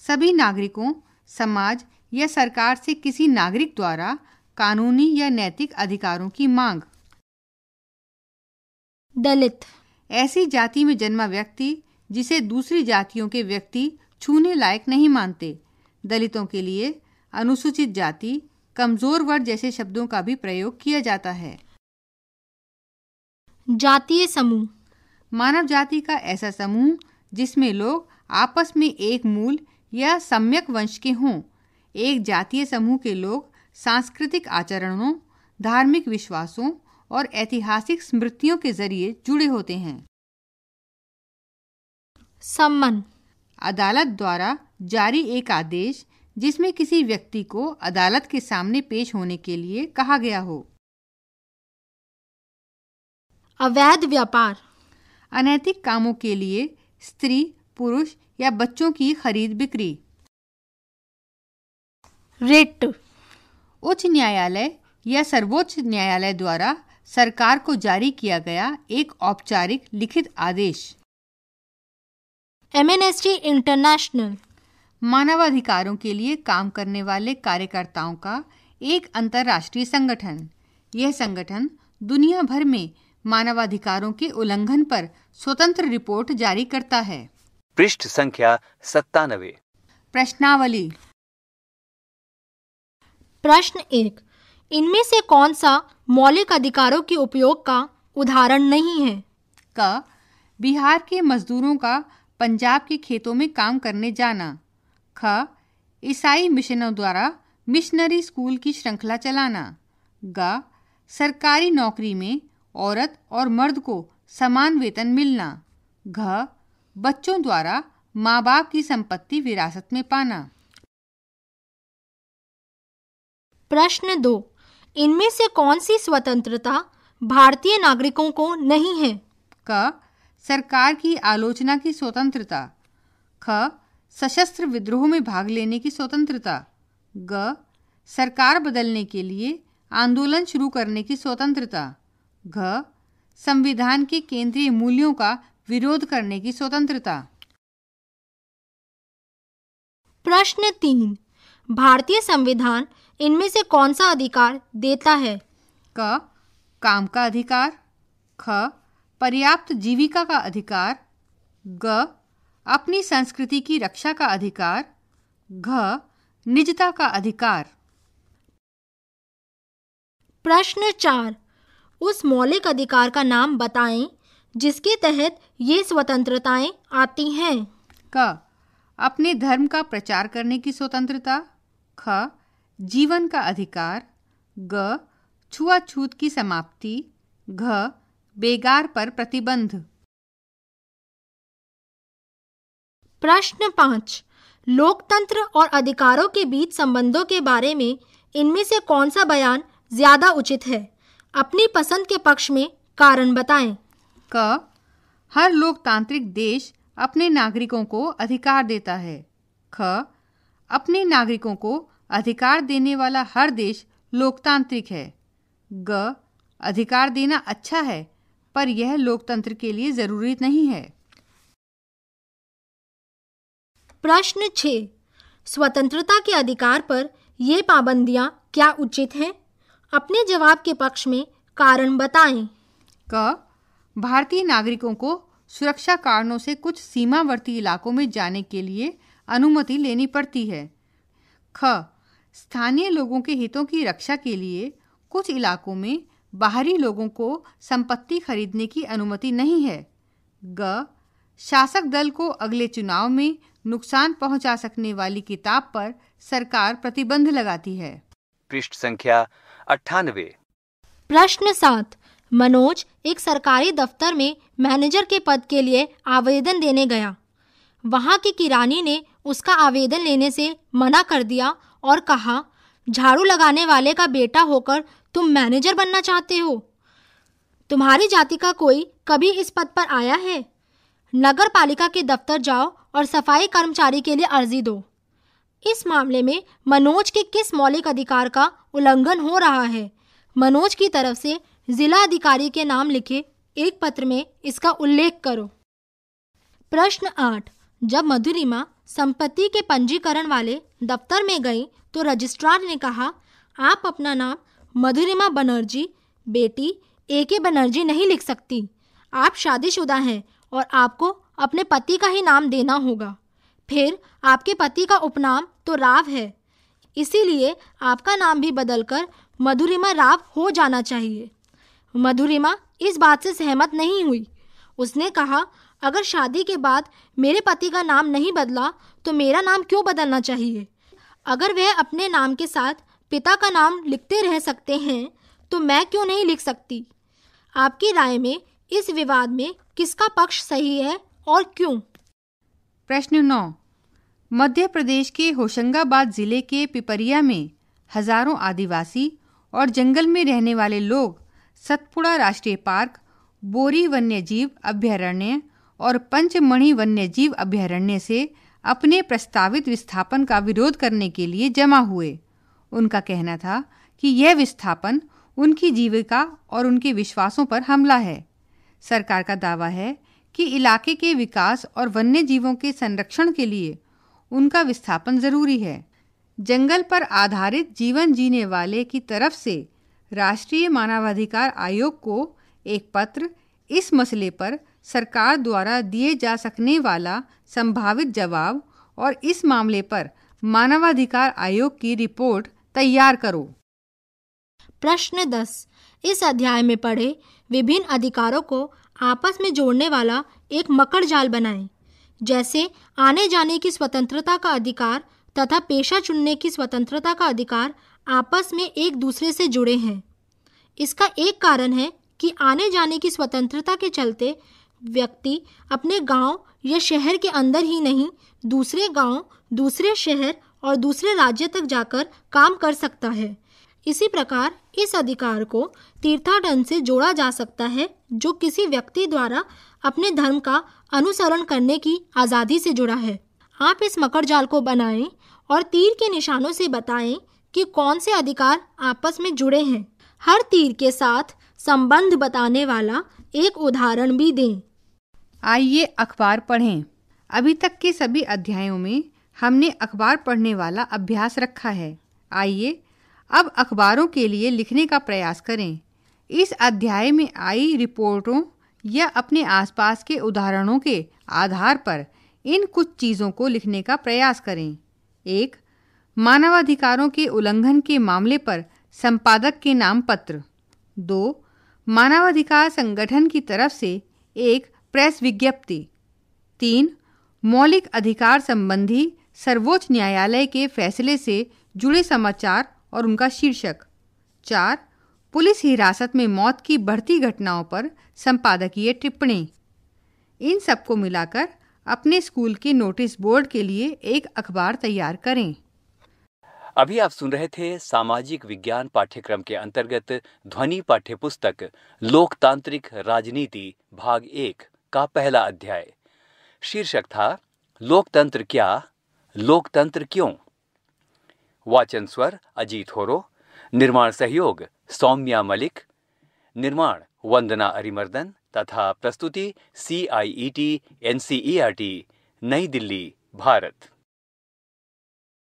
[SPEAKER 1] सभी नागरिकों समाज या सरकार से किसी नागरिक द्वारा कानूनी या नैतिक अधिकारों की मांग दलित ऐसी जाति में जन्मा व्यक्ति जिसे दूसरी जातियों के व्यक्ति छूने लायक नहीं मानते दलितों के लिए अनुसूचित जाति कमज़ोर वर्ग जैसे शब्दों का भी प्रयोग किया जाता है जातीय समूह मानव जाति का ऐसा समूह जिसमें लोग आपस में एक मूल या सम्यक वंश के हों एक जातीय समूह के लोग सांस्कृतिक आचरणों धार्मिक विश्वासों और ऐतिहासिक स्मृतियों के जरिए जुड़े होते हैं सम्मन अदालत द्वारा जारी एक आदेश जिसमें किसी व्यक्ति को अदालत के सामने पेश होने के लिए कहा गया हो अवैध व्यापार अनैतिक कामों के लिए स्त्री पुरुष या बच्चों की खरीद बिक्री रेट उच्च न्यायालय या सर्वोच्च न्यायालय द्वारा सरकार को जारी किया गया एक औपचारिक लिखित आदेश M N S T international मानवाधिकारों के लिए काम करने वाले कार्यकर्ताओं का एक अंतर्राष्ट्रीय संगठन यह संगठन दुनिया भर में मानवाधिकारों के उल्लंघन पर स्वतंत्र रिपोर्ट जारी करता है
[SPEAKER 2] पृष्ठ संख्या सत्तानवे
[SPEAKER 1] प्रश्नावली प्रश्न एक
[SPEAKER 3] इनमें से कौन सा मौलिक अधिकारों के उपयोग का उदाहरण नहीं है
[SPEAKER 1] का बिहार के मजदूरों का पंजाब के खेतों में काम करने जाना ख ईसाई मिशनों द्वारा मिशनरी स्कूल की श्रृंखला चलाना ग सरकारी नौकरी में औरत और मर्द को समान वेतन मिलना घ बच्चों द्वारा माँ बाप की संपत्ति विरासत में पाना प्रश्न
[SPEAKER 3] दो इनमें से कौन सी स्वतंत्रता भारतीय नागरिकों को नहीं है
[SPEAKER 1] क सरकार की आलोचना की स्वतंत्रता ख सशस्त्र विद्रोह में भाग लेने की स्वतंत्रता ग सरकार बदलने के लिए आंदोलन शुरू करने की स्वतंत्रता घ संविधान के केंद्रीय मूल्यों का विरोध करने की स्वतंत्रता
[SPEAKER 3] प्रश्न तीन भारतीय संविधान इनमें से कौन सा
[SPEAKER 1] अधिकार देता है क काम का अधिकार ख पर्याप्त जीविका का अधिकार ग अपनी संस्कृति की रक्षा का अधिकार घ निजता का अधिकार
[SPEAKER 3] प्रश्न चार उस मौलिक अधिकार का नाम बताएं
[SPEAKER 1] जिसके तहत ये स्वतंत्रताएं आती हैं क अपने धर्म का प्रचार करने की स्वतंत्रता ख जीवन का अधिकार ग छुआछूत की समाप्ति घ बेगार पर प्रतिबंध प्रश्न पाँच
[SPEAKER 3] लोकतंत्र और अधिकारों के बीच संबंधों के बारे में इनमें से कौन सा बयान ज़्यादा उचित है अपनी पसंद के पक्ष में कारण बताएं।
[SPEAKER 1] क हर लोकतांत्रिक देश अपने नागरिकों को अधिकार देता है ख अपने नागरिकों को अधिकार देने वाला हर देश लोकतांत्रिक है ग अधिकार देना अच्छा है पर यह लोकतंत्र के लिए ज़रूरी नहीं है
[SPEAKER 3] प्रश्न छः स्वतंत्रता के अधिकार पर ये पाबंदियाँ क्या उचित हैं
[SPEAKER 1] अपने जवाब के पक्ष में कारण बताएं। क भारतीय नागरिकों को सुरक्षा कारणों से कुछ सीमावर्ती इलाकों में जाने के लिए अनुमति लेनी पड़ती है ख स्थानीय लोगों के हितों की रक्षा के लिए कुछ इलाकों में बाहरी लोगों को संपत्ति खरीदने की अनुमति नहीं है ग शासक दल को अगले चुनाव में नुकसान पहुंचा सकने वाली किताब पर सरकार प्रतिबंध लगाती है
[SPEAKER 2] पृष्ठ संख्या अट्ठानवे
[SPEAKER 1] प्रश्न सात मनोज एक सरकारी दफ्तर
[SPEAKER 3] में मैनेजर के पद के लिए आवेदन देने गया वहाँ की किरानी ने उसका आवेदन लेने से मना कर दिया और कहा झाड़ू लगाने वाले का बेटा होकर तुम मैनेजर बनना चाहते हो तुम्हारी जाति का कोई कभी इस पद पर आया है नगर पालिका के दफ्तर जाओ और सफाई कर्मचारी के लिए अर्जी दो इस मामले में मनोज के किस मौलिक अधिकार का उल्लंघन हो रहा है मनोज की तरफ से जिला अधिकारी के नाम लिखे एक पत्र में इसका उल्लेख करो प्रश्न आठ जब मधुरिमा संपत्ति के पंजीकरण वाले दफ्तर में गई तो रजिस्ट्रार ने कहा आप अपना नाम मधुरिमा बनर्जी बेटी ए के बनर्जी नहीं लिख सकती आप शादीशुदा हैं और आपको अपने पति का ही नाम देना होगा फिर आपके पति का उपनाम तो राव है इसीलिए आपका नाम भी बदलकर मधुरिमा राव हो जाना चाहिए मधुरिमा इस बात से सहमत नहीं हुई उसने कहा अगर शादी के बाद मेरे पति का नाम नहीं बदला तो मेरा नाम क्यों बदलना चाहिए अगर वह अपने नाम के साथ पिता का नाम लिखते रह सकते हैं तो मैं क्यों नहीं लिख सकती आपकी राय में इस विवाद
[SPEAKER 1] में किसका पक्ष सही है और क्यों प्रश्न नौ मध्य प्रदेश के होशंगाबाद जिले के पिपरिया में हजारों आदिवासी और जंगल में रहने वाले लोग सतपुड़ा राष्ट्रीय पार्क बोरी वन्यजीव अभ्यारण्य और पंचमणि वन्यजीव अभ्यारण्य से अपने प्रस्तावित विस्थापन का विरोध करने के लिए जमा हुए उनका कहना था कि यह विस्थापन उनकी जीविका और उनके विश्वासों पर हमला है सरकार का दावा है कि इलाके के विकास और वन्य जीवों के संरक्षण के लिए उनका विस्थापन जरूरी है जंगल पर आधारित जीवन जीने वाले की तरफ से राष्ट्रीय मानवाधिकार आयोग को एक पत्र इस मसले पर सरकार द्वारा दिए जा सकने वाला संभावित जवाब और इस मामले पर मानवाधिकार आयोग की रिपोर्ट तैयार करो प्रश्न दस इस अध्याय में पढ़े विभिन्न अधिकारों को आपस
[SPEAKER 3] में जोड़ने वाला एक मकड़ जाल बनाएं जैसे आने जाने की स्वतंत्रता का अधिकार तथा पेशा चुनने की स्वतंत्रता का अधिकार आपस में एक दूसरे से जुड़े हैं इसका एक कारण है कि आने जाने की स्वतंत्रता के चलते व्यक्ति अपने गांव या शहर के अंदर ही नहीं दूसरे गांव, दूसरे शहर और दूसरे राज्य तक जाकर काम कर सकता है इसी प्रकार इस अधिकार को तीर्थाटन से जोड़ा जा सकता है जो किसी व्यक्ति द्वारा अपने धर्म का अनुसरण करने की आज़ादी से जुड़ा है आप इस मकर जाल को बनाएं और तीर के निशानों से बताएं कि कौन से अधिकार आपस में जुड़े हैं हर तीर के साथ संबंध बताने वाला एक उदाहरण भी
[SPEAKER 1] दें आइए अखबार पढ़ें अभी तक के सभी अध्यायों में हमने अखबार पढ़ने वाला अभ्यास रखा है आइए अब अखबारों के लिए लिखने का प्रयास करें इस अध्याय में आई रिपोर्टों या अपने आसपास के उदाहरणों के आधार पर इन कुछ चीज़ों को लिखने का प्रयास करें एक मानवाधिकारों के उल्लंघन के मामले पर संपादक के नाम पत्र दो मानवाधिकार संगठन की तरफ से एक प्रेस विज्ञप्ति तीन मौलिक अधिकार संबंधी सर्वोच्च न्यायालय के फैसले से जुड़े समाचार और उनका शीर्षक चार पुलिस हिरासत में मौत की बढ़ती घटनाओं पर संपादकीय टिप्पणी इन सबको मिलाकर अपने स्कूल के नोटिस बोर्ड के लिए एक अखबार तैयार करें
[SPEAKER 2] अभी आप सुन रहे थे सामाजिक विज्ञान पाठ्यक्रम के अंतर्गत ध्वनि पाठ्य पुस्तक लोकतांत्रिक राजनीति भाग एक का पहला अध्याय शीर्षक था लोकतंत्र क्या लोकतंत्र क्यों वाचन स्वर अजीत होरो निर्माण सहयोग सौम्या मलिक निर्माण वंदना अरिमर्दन तथा प्रस्तुति C I E T N C E R T New Delhi Bharat